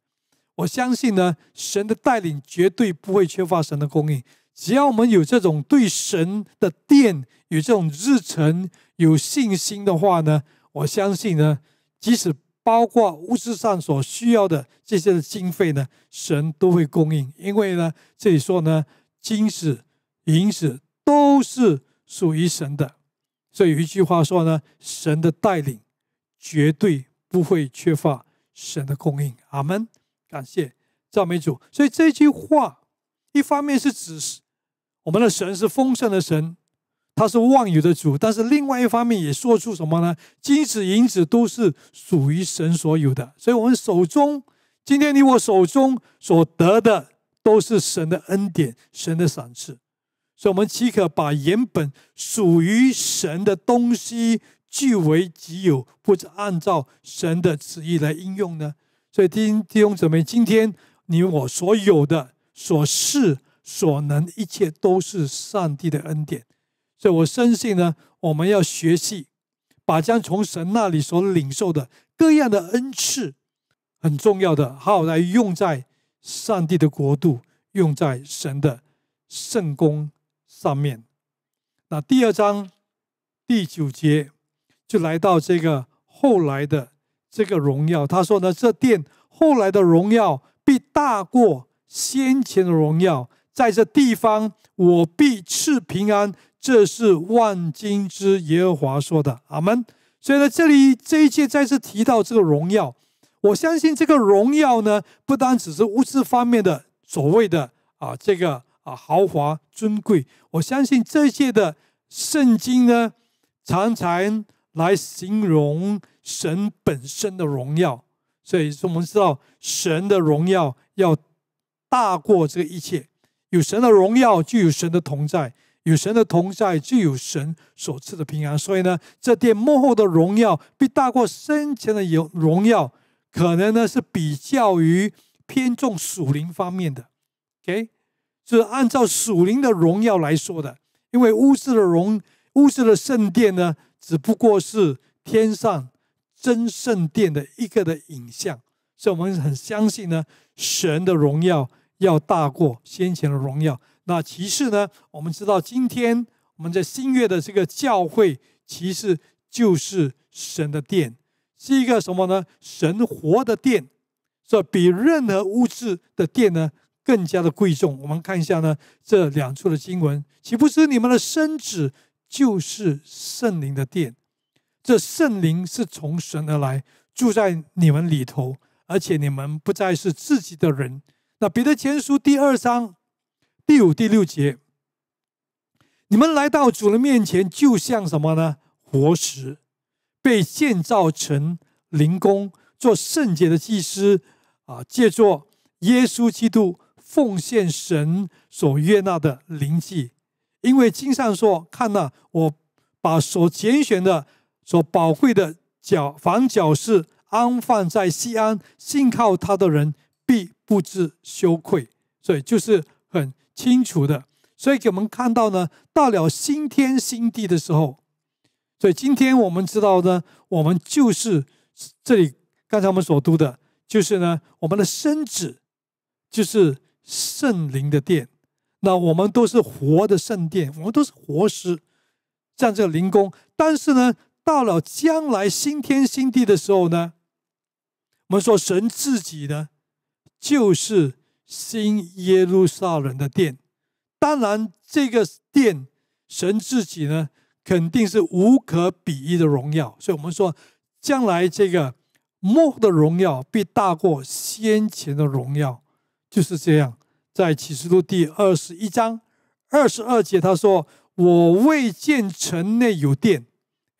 我相信呢，神的带领绝对不会缺乏神的供应。只要我们有这种对神的殿有这种日程有信心的话呢，我相信呢，即使。包括物质上所需要的这些的经费呢，神都会供应。因为呢，这里说呢，金子、银子都是属于神的，所以有一句话说呢，神的带领绝对不会缺乏神的供应。阿门，感谢赞美主。所以这句话一方面是指我们的神是丰盛的神。他是万有的主，但是另外一方面也说出什么呢？金子银子都是属于神所有的，所以，我们手中，今天你我手中所得的，都是神的恩典，神的赏赐。所以，我们岂可把原本属于神的东西据为己有，或者按照神的旨意来应用呢？所以，弟兄姊妹，今天你我所有的所事所能，一切都是上帝的恩典。所以我深信呢，我们要学习把将从神那里所领受的各样的恩赐，很重要的好来用在上帝的国度，用在神的圣功上面。那第二章第九节就来到这个后来的这个荣耀。他说呢，这殿后来的荣耀必大过先前的荣耀，在这地方我必赐平安。这是万金之耶和华说的，阿门。所以呢，这里这一切再次提到这个荣耀。我相信这个荣耀呢，不单只是物质方面的所谓的啊，这个啊豪华尊贵。我相信这一节的圣经呢，常常来形容神本身的荣耀。所以，我们知道神的荣耀要大过这一切。有神的荣耀，就有神的同在。与神的同在，就有神所赐的平安。所以呢，这殿幕后的荣耀必大过先前的荣荣耀。可能呢，是比较于偏重属灵方面的。OK，是按照属灵的荣耀来说的。因为巫师的荣，巫师的圣殿呢，只不过是天上真圣殿的一个的影像。所以我们很相信呢，神的荣耀要大过先前的荣耀。那其次呢？我们知道，今天我们在新月的这个教会，其实就是神的殿，是一个什么呢？神活的殿，这比任何物质的殿呢，更加的贵重。我们看一下呢，这两处的经文，岂不是你们的身子就是圣灵的殿？这圣灵是从神而来，住在你们里头，而且你们不再是自己的人。那彼得前书第二章。第五、第六节，你们来到主的面前，就像什么呢？活石被建造成灵宫，做圣洁的祭司啊，借着耶稣基督奉献神所悦纳的灵祭。因为经上说：“看呐，我把所拣选的、所宝贵的角房角是安放在西安，信靠他的人必不知羞愧。”所以就是很。清楚的，所以给我们看到呢，到了新天新地的时候，所以今天我们知道呢，我们就是这里刚才我们所读的，就是呢，我们的身子就是圣灵的殿，那我们都是活的圣殿，我们都是活尸，像这个灵宫。但是呢，到了将来新天新地的时候呢，我们说神自己呢，就是。新耶路撒冷的殿，当然这个殿，神自己呢肯定是无可比拟的荣耀。所以，我们说将来这个末的荣耀必大过先前的荣耀，就是这样。在启示录第二十一章二十二节，他说：“我未见城内有殿。”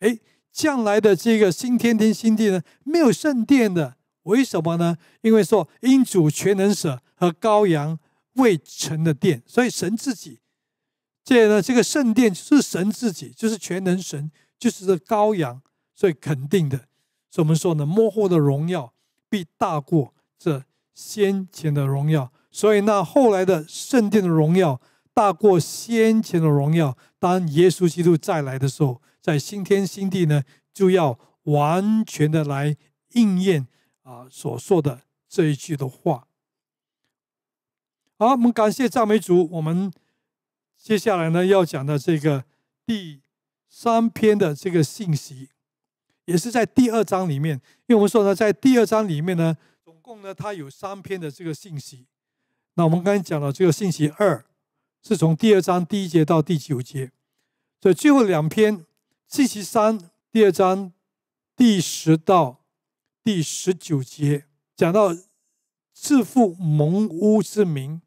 哎，将来的这个新天新地呢，没有圣殿的。为什么呢？因为说因主全能者。和羔羊未成的殿，所以神自己，这呢，这个圣殿是神自己，就是全能神，就是这羔羊，所以肯定的。所以我们说呢，幕后的荣耀必大过这先前的荣耀，所以那后来的圣殿的荣耀大过先前的荣耀。当耶稣基督再来的时候，在新天新地呢，就要完全的来应验啊所说的这一句的话。好，我们感谢赞美主。我们接下来呢要讲的这个第三篇的这个信息，也是在第二章里面。因为我们说呢，在第二章里面呢，总共呢它有三篇的这个信息。那我们刚才讲了这个信息二，是从第二章第一节到第九节，所以最后两篇信息三，第二章第十到第十九节，讲到自负蒙污之名。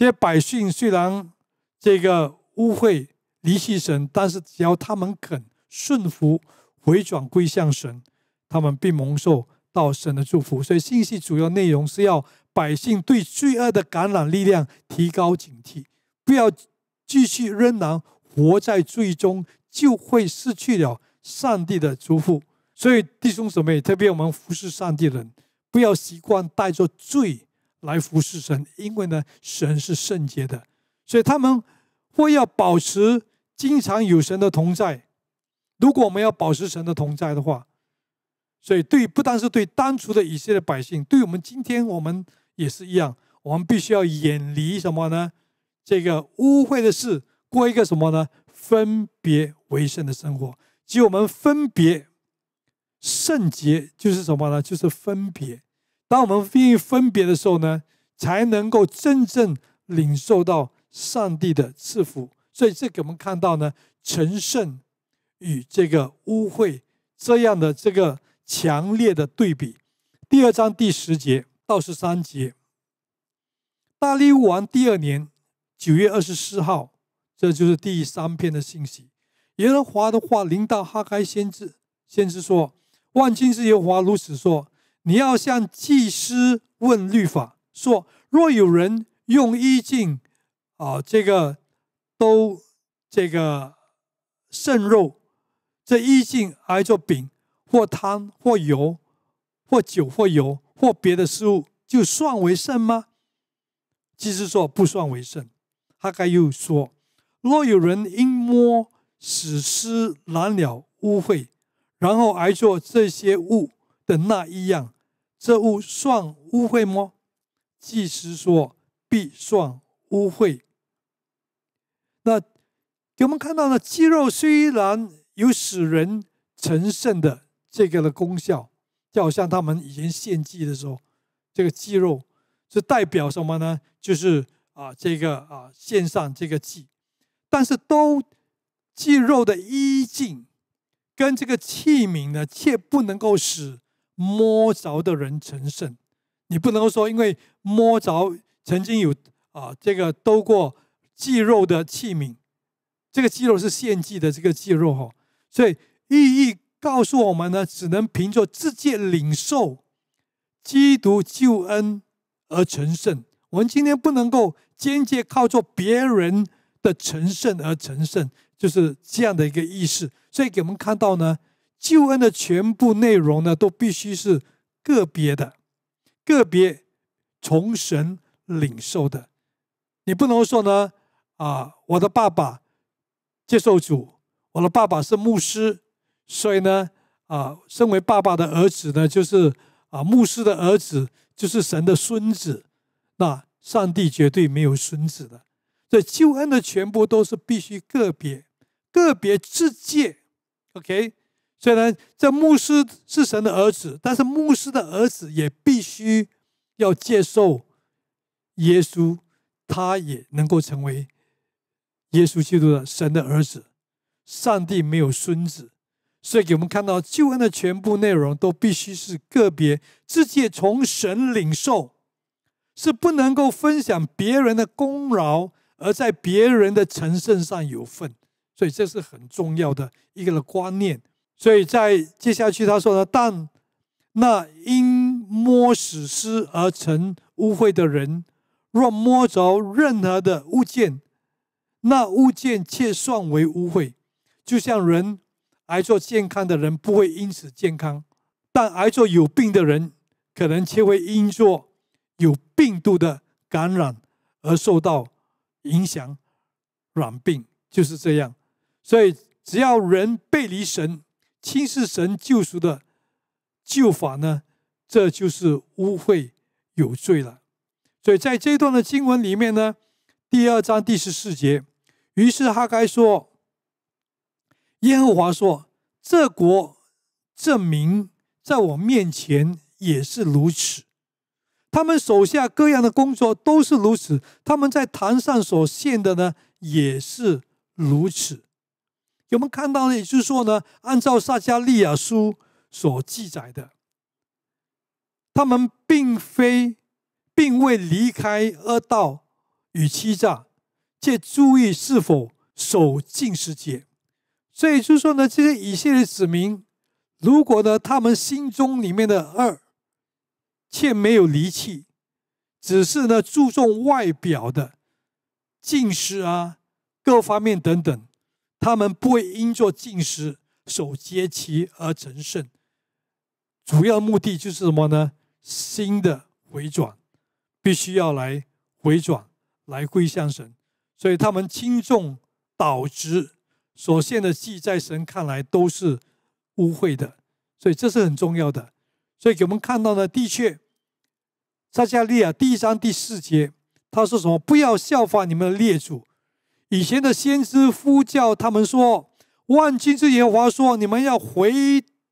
这些百姓虽然这个污秽离弃神，但是只要他们肯顺服、回转归向神，他们必蒙受到神的祝福。所以信息主要内容是要百姓对罪恶的感染力量提高警惕，不要继续仍然活在罪中，就会失去了上帝的祝福。所以弟兄姊妹，特别我们服侍上帝的人，不要习惯带着罪。来服侍神，因为呢，神是圣洁的，所以他们会要保持经常有神的同在。如果我们要保持神的同在的话，所以对不单是对当初的以色列百姓，对我们今天我们也是一样，我们必须要远离什么呢？这个污秽的事，过一个什么呢？分别为圣的生活。即我们分别圣洁就是什么呢？就是分别。当我们愿意分别的时候呢，才能够真正领受到上帝的赐福。所以，这个我们看到呢，成圣与这个污秽这样的这个强烈的对比。第二章第十节到十三节。大利乌王第二年九月二十四号，这就是第三篇的信息。耶和华的话临到哈开先知，先知说：“万军之耶和华如此说。”你要向祭师问律法，说：若有人用衣镜，啊，这个都这个剩肉，这衣镜挨着饼，或汤，或油，或酒，或油，或别的食物，就算为剩吗？祭师说：不算为剩。他该又说：若有人因摸死尸、染了污秽，然后挨着这些物。的那一样，这物算污秽么？祭司说必算污秽。那给我们看到呢，鸡肉虽然有使人成圣的这个的功效，就好像他们已经献祭的时候，这个鸡肉是代表什么呢？就是啊，这个啊，献上这个祭，但是都鸡肉的衣襟跟这个器皿呢，却不能够使。摸着的人成圣，你不能够说，因为摸着曾经有啊，这个兜过祭肉的器皿，这个祭肉是献祭的这个祭肉哈，所以意义告诉我们呢，只能凭着自己领受基督救恩而成圣。我们今天不能够间接靠着别人的成圣而成圣，就是这样的一个意思。所以给我们看到呢。救恩的全部内容呢，都必须是个别的、个别从神领受的。你不能说呢，啊，我的爸爸接受主，我的爸爸是牧师，所以呢，啊，身为爸爸的儿子呢，就是啊，牧师的儿子就是神的孙子。那上帝绝对没有孙子的。所以救恩的全部都是必须个别、个别世界。OK。虽然这牧师是神的儿子，但是牧师的儿子也必须要接受耶稣，他也能够成为耶稣基督的神的儿子。上帝没有孙子，所以给我们看到救恩的全部内容都必须是个别自己从神领受，是不能够分享别人的功劳，而在别人的成圣上有份。所以这是很重要的一个观念。所以在接下去他说呢，但那因摸死尸而成污秽的人，若摸着任何的物件，那物件却算为污秽。就像人，癌做健康的人不会因此健康，但癌做有病的人，可能却会因做有病毒的感染而受到影响。软病就是这样。所以只要人背离神。轻视神救赎的救法呢？这就是污秽有罪了。所以在这一段的经文里面呢，第二章第十四节，于是他该说：“耶和华说，这国这民在我面前也是如此，他们手下各样的工作都是如此，他们在坛上所献的呢也是如此。”我们看到呢，也就是说呢，按照撒迦利亚书所记载的，他们并非并未离开恶道与欺诈，且注意是否守禁食节。所以就是说呢，这些以色列子民，如果呢他们心中里面的二却没有离弃，只是呢注重外表的近食啊，各方面等等。他们不会因着进食守节期而成圣，主要目的就是什么呢？新的回转，必须要来回转，来归向神。所以他们轻重、倒直所献的祭，在神看来都是污秽的。所以这是很重要的。所以给我们看到呢，的确，撒加利亚第一章第四节，他说什么？不要效法你们的列祖。以前的先知呼叫他们说：“万军之耶和华说，你们要回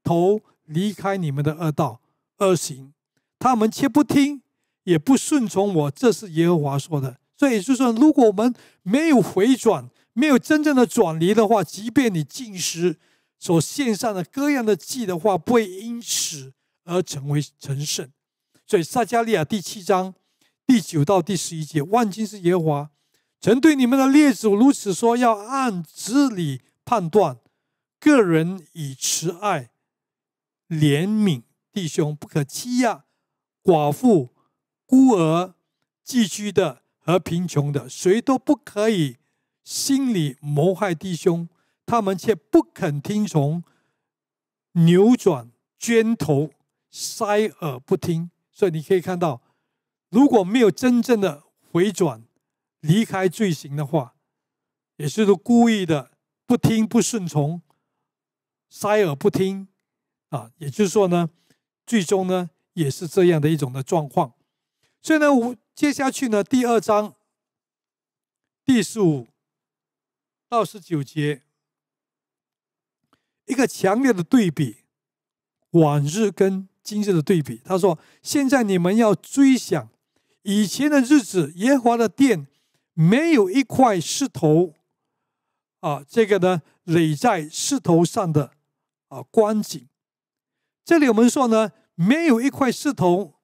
头离开你们的恶道、恶行。”他们却不听，也不顺从我。这是耶和华说的。所以就是说，如果我们没有回转，没有真正的转离的话，即便你进食所献上的各样的祭的话，不会因此而成为成圣。所以撒迦利亚第七章第九到第十一节，万军之耶和华。曾对你们的列祖如此说：要按真理判断，个人以慈爱、怜悯弟兄，不可欺压寡妇、孤儿、寄居的和贫穷的，谁都不可以心里谋害弟兄。他们却不肯听从，扭转、捐头、塞耳不听。所以你可以看到，如果没有真正的回转。离开罪行的话，也是都故意的不听不顺从，塞耳不听，啊，也就是说呢，最终呢也是这样的一种的状况。所以呢，我接下去呢，第二章第十五到十九节，一个强烈的对比，往日跟今日的对比。他说：“现在你们要追想以前的日子，耶和华的殿。”没有一块石头，啊，这个呢垒在石头上的啊观景。这里我们说呢，没有一块石头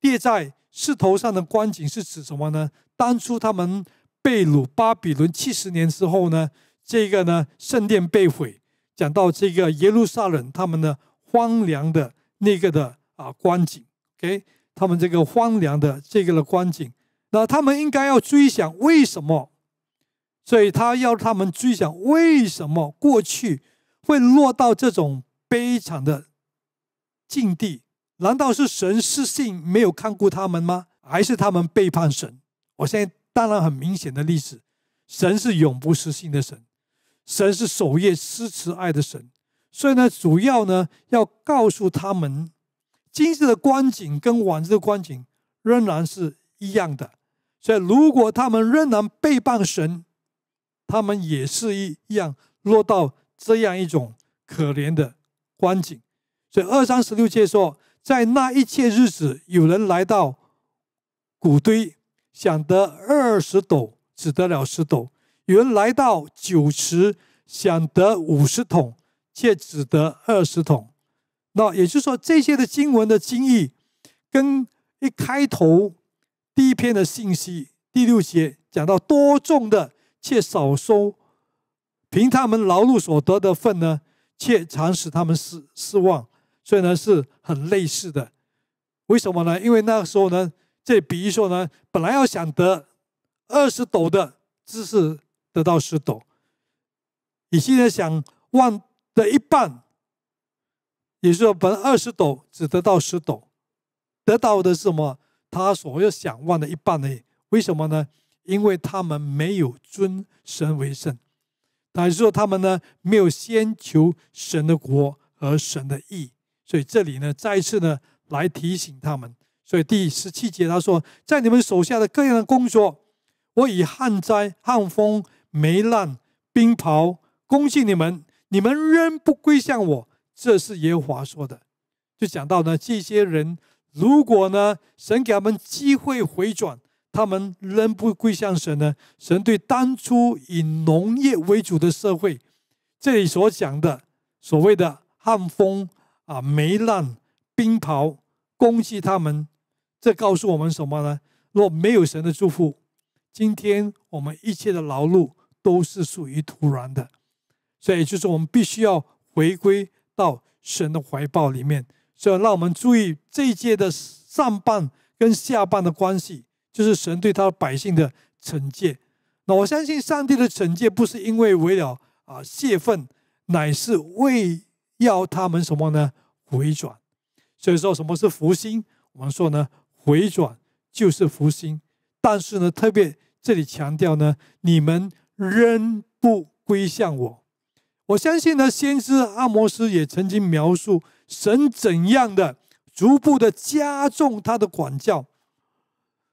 列在石头上的观景是指什么呢？当初他们被掳巴比伦七十年之后呢，这个呢圣殿被毁，讲到这个耶路撒冷他们的荒凉的那个的啊观景，给他们这个荒凉的这个的观景。那他们应该要追想为什么？所以他要他们追想为什么过去会落到这种悲惨的境地？难道是神失信没有看顾他们吗？还是他们背叛神？我现在当然很明显的例子：神是永不失信的神，神是守夜施慈爱的神。所以呢，主要呢要告诉他们，今日的光景跟往日的光景仍然是一样的。所以，如果他们仍然背叛神，他们也是一样落到这样一种可怜的光景。所以，二三十六节说，在那一切日子，有人来到谷堆，想得二十斗，只得了十斗；有人来到酒池，想得五十桶，却只得二十桶。那也就是说，这些的经文的经义跟一开头。第一篇的信息，第六节讲到多种的，却少收，凭他们劳碌所得的份呢，却常使他们失失望，所以呢是很类似的。为什么呢？因为那个时候呢，这比如说呢，本来要想得二十斗的，知识，得到十斗。你现在想忘的一半，也就是说，本二十斗只得到十斗，得到的是什么？他所要想望的一半呢？为什么呢？因为他们没有尊神为圣，但是说他们呢没有先求神的国和神的义。所以这里呢，再一次呢来提醒他们。所以第十七节他说：“在你们手下的各样的工作，我以旱灾、旱风、霉烂、冰雹恭敬你们，你们仍不归向我。”这是耶和华说的，就讲到呢这些人。如果呢，神给他们机会回转，他们仍不归向神呢？神对当初以农业为主的社会，这里所讲的所谓的旱风啊、霉烂、冰雹攻击他们，这告诉我们什么呢？若没有神的祝福，今天我们一切的劳碌都是属于突然的，所以就是我们必须要回归到神的怀抱里面。所以，让我们注意这一节的上半跟下半的关系，就是神对他百姓的惩戒。那我相信，上帝的惩戒不是因为为了啊泄愤，乃是为要他们什么呢？回转。所以说，什么是福星？我们说呢，回转就是福星。但是呢，特别这里强调呢，你们仍不归向我。我相信呢，先知阿摩斯也曾经描述。神怎样的逐步的加重他的管教，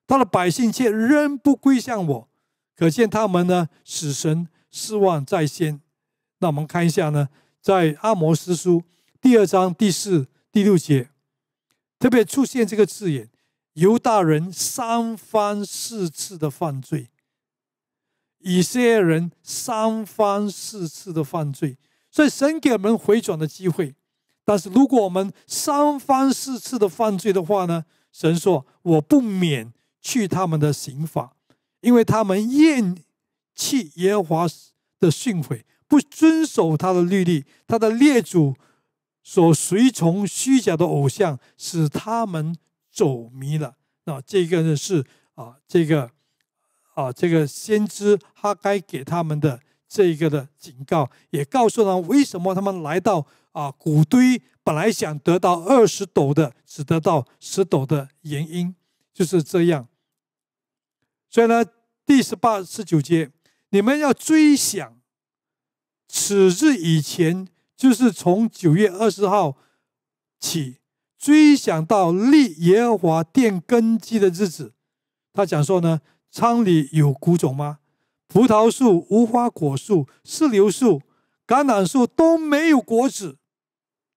他的百姓却仍不归向我，可见他们呢，使神失望在先。那我们看一下呢，在阿摩斯书第二章第四、第六节，特别出现这个字眼：犹大人三番四次的犯罪，以色列人三番四次的犯罪。所以神给我们回转的机会。但是，如果我们三番四次的犯罪的话呢？神说：“我不免去他们的刑罚，因为他们厌弃耶和华的训诲，不遵守他的律例，他的列祖所随从虚假的偶像，使他们走迷了。”那这个呢是啊，这个啊，这个先知哈该给他们的这一个的警告，也告诉他为什么他们来到。啊，谷堆本来想得到二十斗的，只得到十斗的原因就是这样。所以呢，第十八、十九节，你们要追想此日以前，就是从九月二十号起，追想到立耶和华殿根基的日子。他讲说呢，仓里有谷种吗？葡萄树、无花果树、石榴树。橄榄树都没有果子，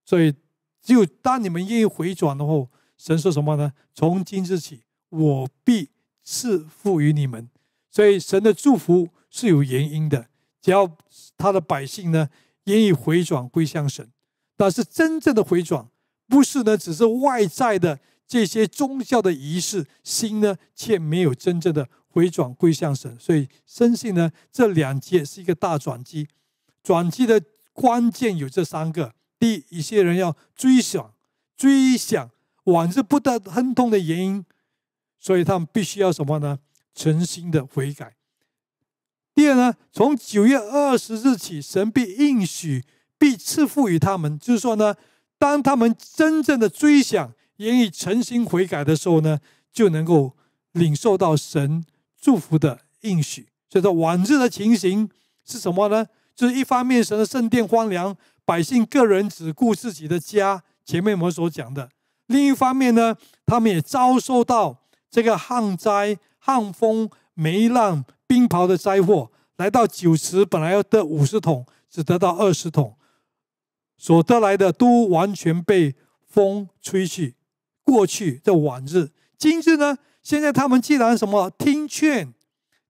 所以只有当你们愿意回转的话，神说什么呢？从今日起，我必赐福于你们。所以神的祝福是有原因的，只要他的百姓呢愿意回转归向神。但是真正的回转，不是呢只是外在的这些宗教的仪式，心呢却没有真正的回转归向神。所以深信呢这两节是一个大转机。转机的关键有这三个：第一，一些人要追想、追想往日不得亨通的原因，所以他们必须要什么呢？诚心的悔改。第二呢，从九月二十日起，神必应许，必赐福于他们。就是说呢，当他们真正的追想、愿意诚心悔改的时候呢，就能够领受到神祝福的应许。所以说，往日的情形是什么呢？就是一方面，什么圣殿荒凉，百姓个人只顾自己的家，前面我们所讲的；另一方面呢，他们也遭受到这个旱灾、旱风、梅浪、冰雹的灾祸。来到酒池，本来要得五十桶，只得到二十桶，所得来的都完全被风吹去。过去的往日，今日呢？现在他们既然什么听劝，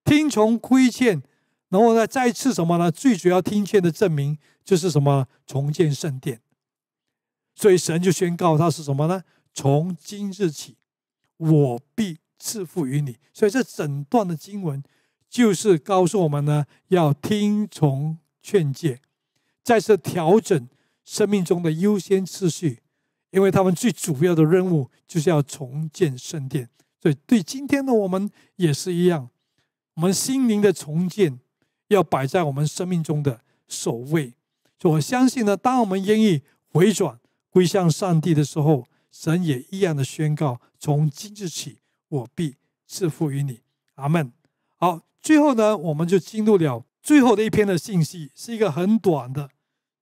听从亏欠。然后呢？再次什么呢？最主要听劝的证明就是什么？重建圣殿。所以神就宣告他是什么呢？从今日起，我必赐福于你。所以这整段的经文就是告诉我们呢，要听从劝诫，再次调整生命中的优先次序。因为他们最主要的任务就是要重建圣殿。所以对今天的我们也是一样，我们心灵的重建。要摆在我们生命中的首位。以我相信呢，当我们愿意回转归向上帝的时候，神也一样的宣告：从今日起，我必赐福于你。阿门。好，最后呢，我们就进入了最后的一篇的信息，是一个很短的，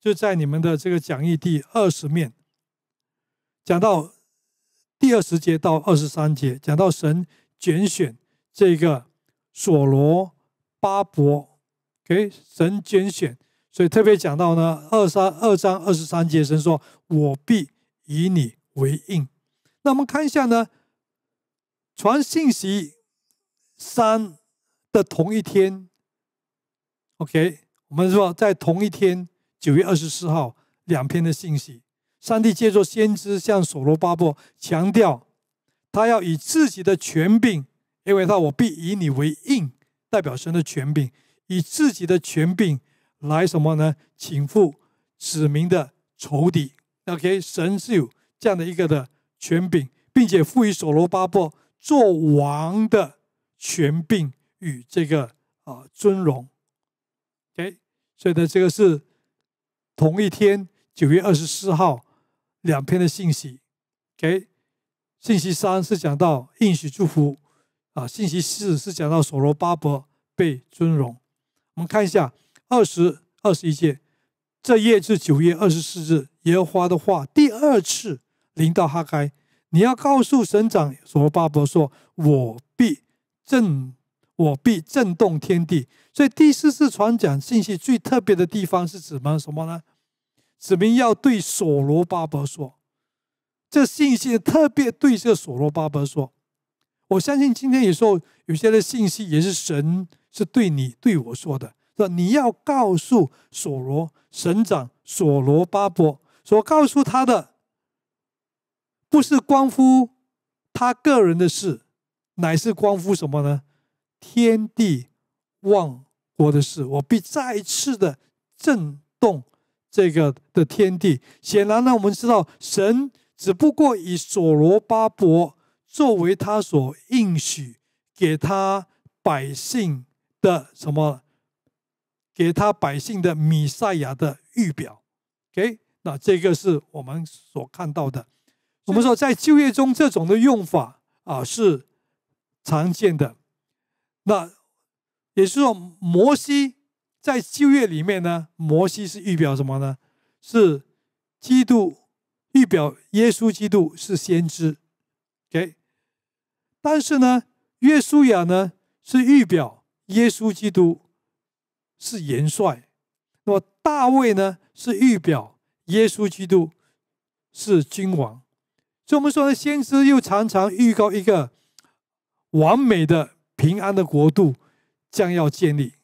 就在你们的这个讲义第二十面，讲到第二十节到二十三节，讲到神拣选这个所罗巴伯。神拣选，所以特别讲到呢二三二章二十三节，神说：“我必以你为印。”那我们看一下呢，传信息三的同一天，OK，我们说在同一天九月二十四号两篇的信息，上帝借助先知向所罗巴伯强调，他要以自己的权柄，因为他我必以你为印，代表神的权柄。以自己的权柄来什么呢？请付子民的仇敌。OK，神是有这样的一个的权柄，并且赋予所罗巴伯做王的权柄与这个啊尊荣。OK，所以呢，这个是同一天九月二十四号两篇的信息。OK，信息三是讲到应许祝福啊，信息四是讲到所罗巴伯被尊荣。我们看一下二十二十一届，这月至九月二十四日，烟花的话，第二次临到哈该，你要告诉省长所罗巴伯说：“我必震，我必震动天地。”所以第四次传讲信息最特别的地方是指明什么呢？指明要对所罗巴伯说，这信息特别对这所罗巴伯说。我相信今天有时候有些的信息也是神是对你对我说的，说你要告诉所罗神长所罗巴伯，所告诉他的不是关乎他个人的事，乃是关乎什么呢？天地万国的事，我必再次的震动这个的天地。显然呢，我们知道神只不过以所罗巴伯。作为他所应许给他百姓的什么？给他百姓的米赛亚的预表，OK，那这个是我们所看到的。我们说在就业中这种的用法啊是常见的。那也是说，摩西在就业里面呢，摩西是预表什么呢？是基督预表耶稣基督是先知，OK。但是呢，约书亚呢是预表耶稣基督是元帅；那么大卫呢是预表耶稣基督是君王。所以我们说呢，先知又常常预告一个完美的平安的国度将要建立，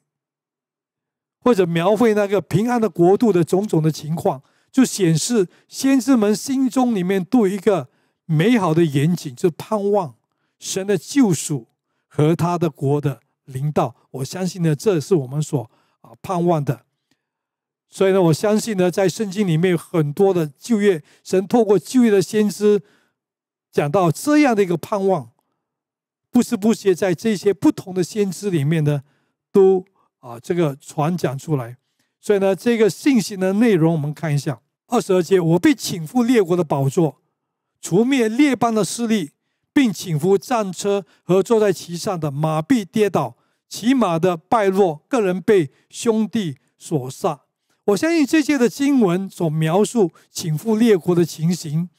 或者描绘那个平安的国度的种种的情况，就显示先知们心中里面对一个美好的远景就盼望。神的救赎和他的国的领导，我相信呢，这是我们所啊盼望的。所以呢，我相信呢，在圣经里面有很多的旧业，神透过旧业的先知讲到这样的一个盼望，不是不歇在这些不同的先知里面呢，都啊这个传讲出来。所以呢，这个信息的内容，我们看一下二十二节：我被请赴列国的宝座，除灭列邦的势力。并请夫战车和坐在骑上的马匹跌倒，骑马的败落，个人被兄弟所杀。我相信这些的经文所描述，请赴列国的情形，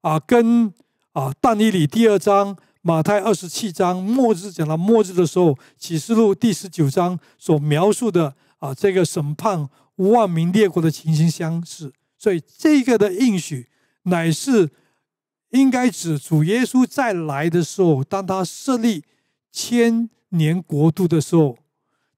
啊，跟啊但尼理第二章、马太二十七章末日讲到末日的时候，启示录第十九章所描述的啊这个审判万民列国的情形相似，所以这个的应许乃是。应该指主耶稣再来的时候，当他设立千年国度的时候，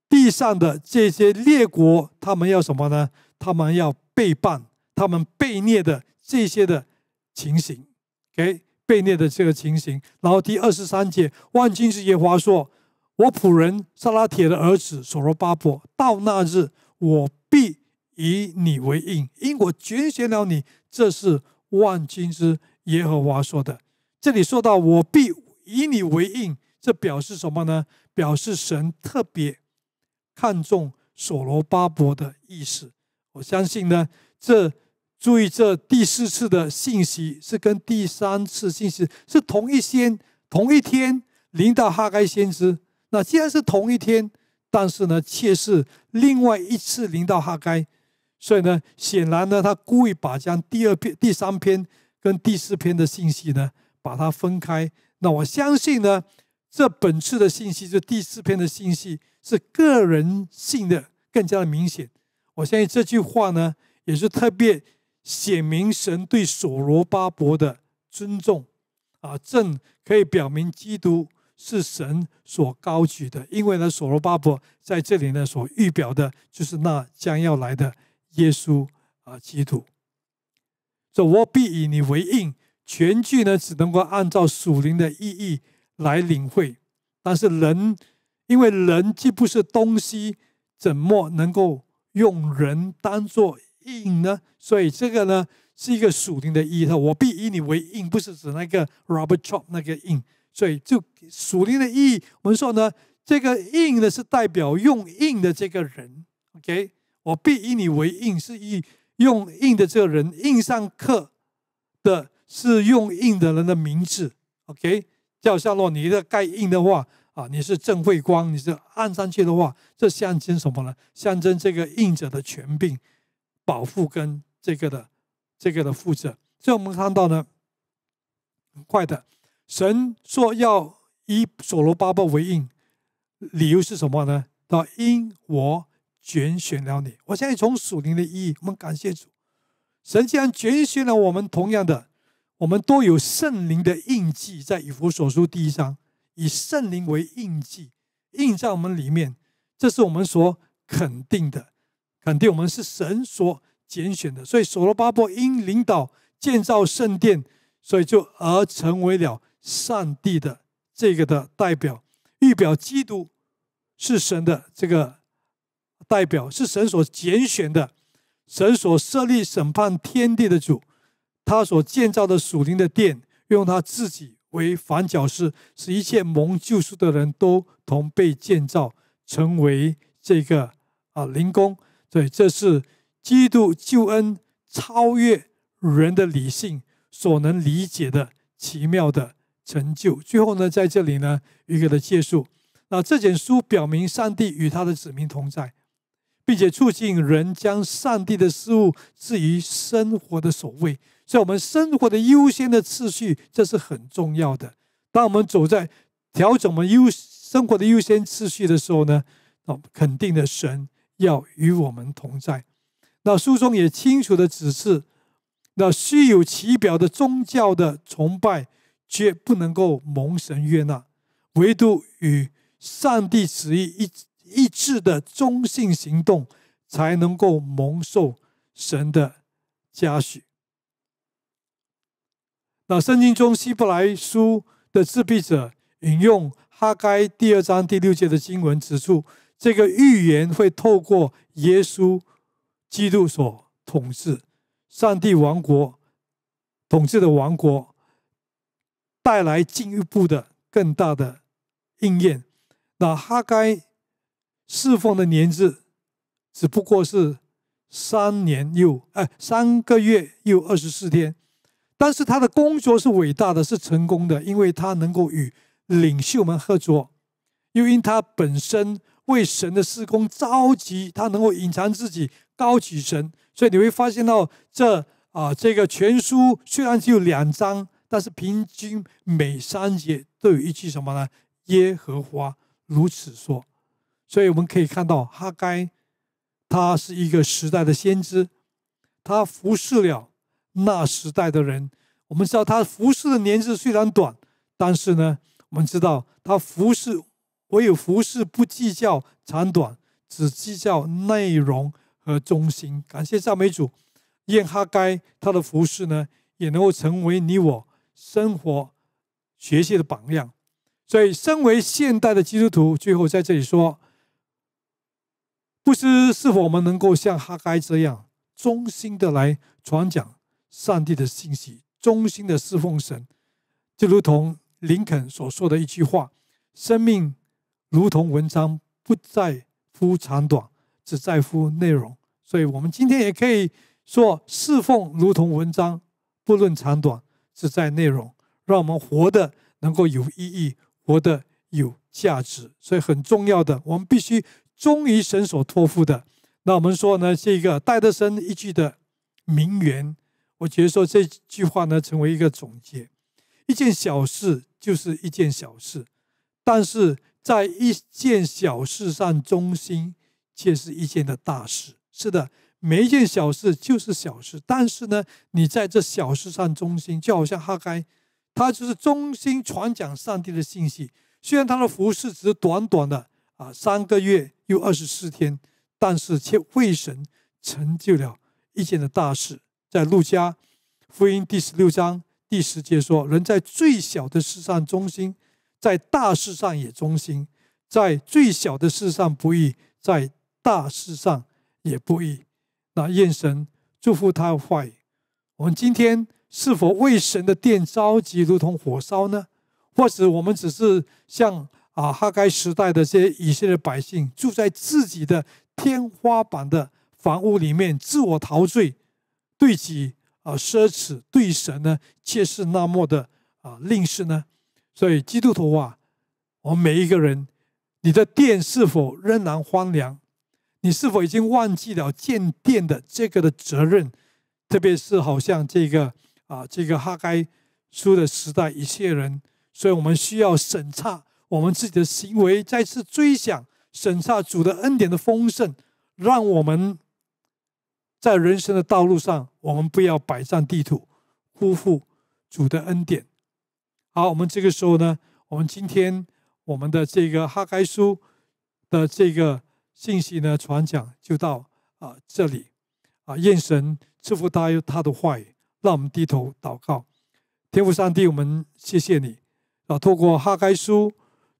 地上的这些列国，他们要什么呢？他们要背叛，他们被虐的这些的情形，给被虐的这个情形。然后第二十三节，万军之耶华说：“我仆人撒拉铁的儿子所罗巴伯，到那日，我必以你为印，因我拣选了你。这是万军之。”耶和华说的，这里说到我必以你为应，这表示什么呢？表示神特别看重所罗巴伯的意思。我相信呢，这注意这第四次的信息是跟第三次信息是同一天、同一天临到哈该先知。那既然是同一天，但是呢，却是另外一次临到哈该，所以呢，显然呢，他故意把将第二篇、第三篇。跟第四篇的信息呢，把它分开。那我相信呢，这本次的信息就第四篇的信息是个人性的更加的明显。我相信这句话呢，也是特别显明神对所罗巴伯的尊重啊，正可以表明基督是神所高举的。因为呢，所罗巴伯在这里呢所预表的就是那将要来的耶稣啊，基督。这我必以你为印，全句呢只能够按照属灵的意义来领会。但是人，因为人既不是东西，怎么能够用人当做印呢？所以这个呢是一个属灵的意义。我必以你为印，不是指那个 rubber chop 那个印。所以就属灵的意义，我们说呢，这个印呢是代表用印的这个人。OK，我必以你为印，是以。用印的这个人印上刻的是用印的人的名字，OK，叫夏洛。你的盖印的话啊，你是郑慧光，你是按上去的话，这象征什么呢？象征这个印者的权柄、保护跟这个的、这个的负责。所以我们看到呢，很快的，神说要以所罗巴伯为印，理由是什么呢？到因我。拣选了你，我相信从属灵的意义，我们感谢主。神既然拣选了我们，同样的，我们都有圣灵的印记，在以弗所书第一章，以圣灵为印记，印在我们里面。这是我们所肯定的，肯定我们是神所拣选的。所以，所罗巴伯因领导建造圣殿，所以就而成为了上帝的这个的代表，预表基督是神的这个。代表是神所拣选的，神所设立审判天地的主，他所建造的属灵的殿，用他自己为反角石，使一切蒙救赎的人都同被建造，成为这个啊灵宫。对，这是基督救恩超越人的理性所能理解的奇妙的成就。最后呢，在这里呢，一个的结束。那这卷书表明上帝与他的子民同在。并且促进人将上帝的事物置于生活的首位，所以，我们生活的优先的次序，这是很重要的。当我们走在调整我们优生活的优先次序的时候呢，那肯定的，神要与我们同在。那书中也清楚的指示，那虚有其表的宗教的崇拜，绝不能够蒙神悦纳，唯独与上帝旨意一。一致的中性行动，才能够蒙受神的嘉许。那圣经中希伯来书的自闭者引用哈该第二章第六节的经文，指出这个预言会透过耶稣基督所统治上帝王国统治的王国，带来进一步的更大的应验。那哈该。侍奉的年日，只不过是三年又哎三个月又二十四天，但是他的工作是伟大的，是成功的，因为他能够与领袖们合作，又因他本身为神的施工着急，他能够隐藏自己，高举神，所以你会发现到这啊这个全书虽然只有两章，但是平均每三节都有一句什么呢？耶和华如此说。所以我们可以看到哈该，他是一个时代的先知，他服侍了那时代的人。我们知道他服侍的年日虽然短，但是呢，我们知道他服侍，唯有服侍不计较长短，只计较内容和中心。感谢赞美主，愿哈该他的服侍呢，也能够成为你我生活、学习的榜样。所以，身为现代的基督徒，最后在这里说。不知是否我们能够像哈该这样忠心的来传讲上帝的信息，忠心的侍奉神，就如同林肯所说的一句话：“生命如同文章，不在乎长短，只在乎内容。”所以，我们今天也可以说，侍奉如同文章，不论长短，只在内容。让我们活的能够有意义，活的有价值。所以，很重要的，我们必须。忠于神所托付的，那我们说呢？这个戴德森一句的名言，我觉得说这句话呢，成为一个总结：一件小事就是一件小事，但是在一件小事上忠心，却是一件的大事。是的，每一件小事就是小事，但是呢，你在这小事上忠心，就好像哈该，他就是忠心传讲上帝的信息。虽然他的服饰只是短短的啊三个月。又二十四天，但是却为神成就了一件的大事。在路加福音第十六章第十节说：“人在最小的事上忠心，在大事上也忠心；在最小的事上不易，在大事上也不易。”那愿神祝福他的话语。我们今天是否为神的殿着急，如同火烧呢？或者我们只是像……啊，哈该时代的这些以色列百姓住在自己的天花板的房屋里面，自我陶醉，对己啊奢侈，对神呢却是那么的啊吝啬呢。所以基督徒啊，我们每一个人，你的殿是否仍然荒凉？你是否已经忘记了建殿的这个的责任？特别是好像这个啊，这个哈该书的时代，一些人，所以我们需要审查。我们自己的行为再次追想审查主的恩典的丰盛，让我们在人生的道路上，我们不要摆上地图，辜负主的恩典。好，我们这个时候呢，我们今天我们的这个哈该书的这个信息呢，传讲就到啊这里啊。愿神赐福他有他的话语，让我们低头祷告。天父上帝，我们谢谢你啊！透过哈该书。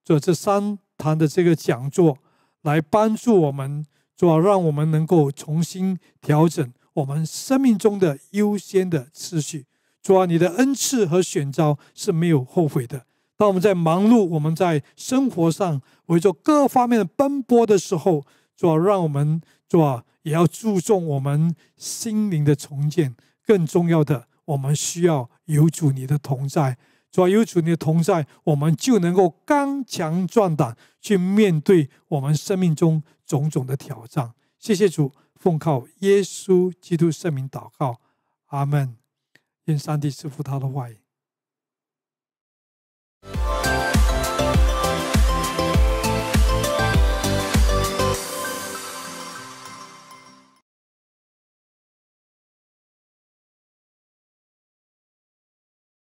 做这三堂的这个讲座，来帮助我们，主要让我们能够重新调整我们生命中的优先的次序。主啊，你的恩赐和选召是没有后悔的。当我们在忙碌，我们在生活上围着各方面的奔波的时候，主要让我们主啊，也要注重我们心灵的重建。更重要的，我们需要有主你的同在。只要有主的同在，我们就能够刚强壮胆，去面对我们生命中种种的挑战。谢谢主，奉靠耶稣基督圣名祷告，阿门。愿上帝赐福他的话语。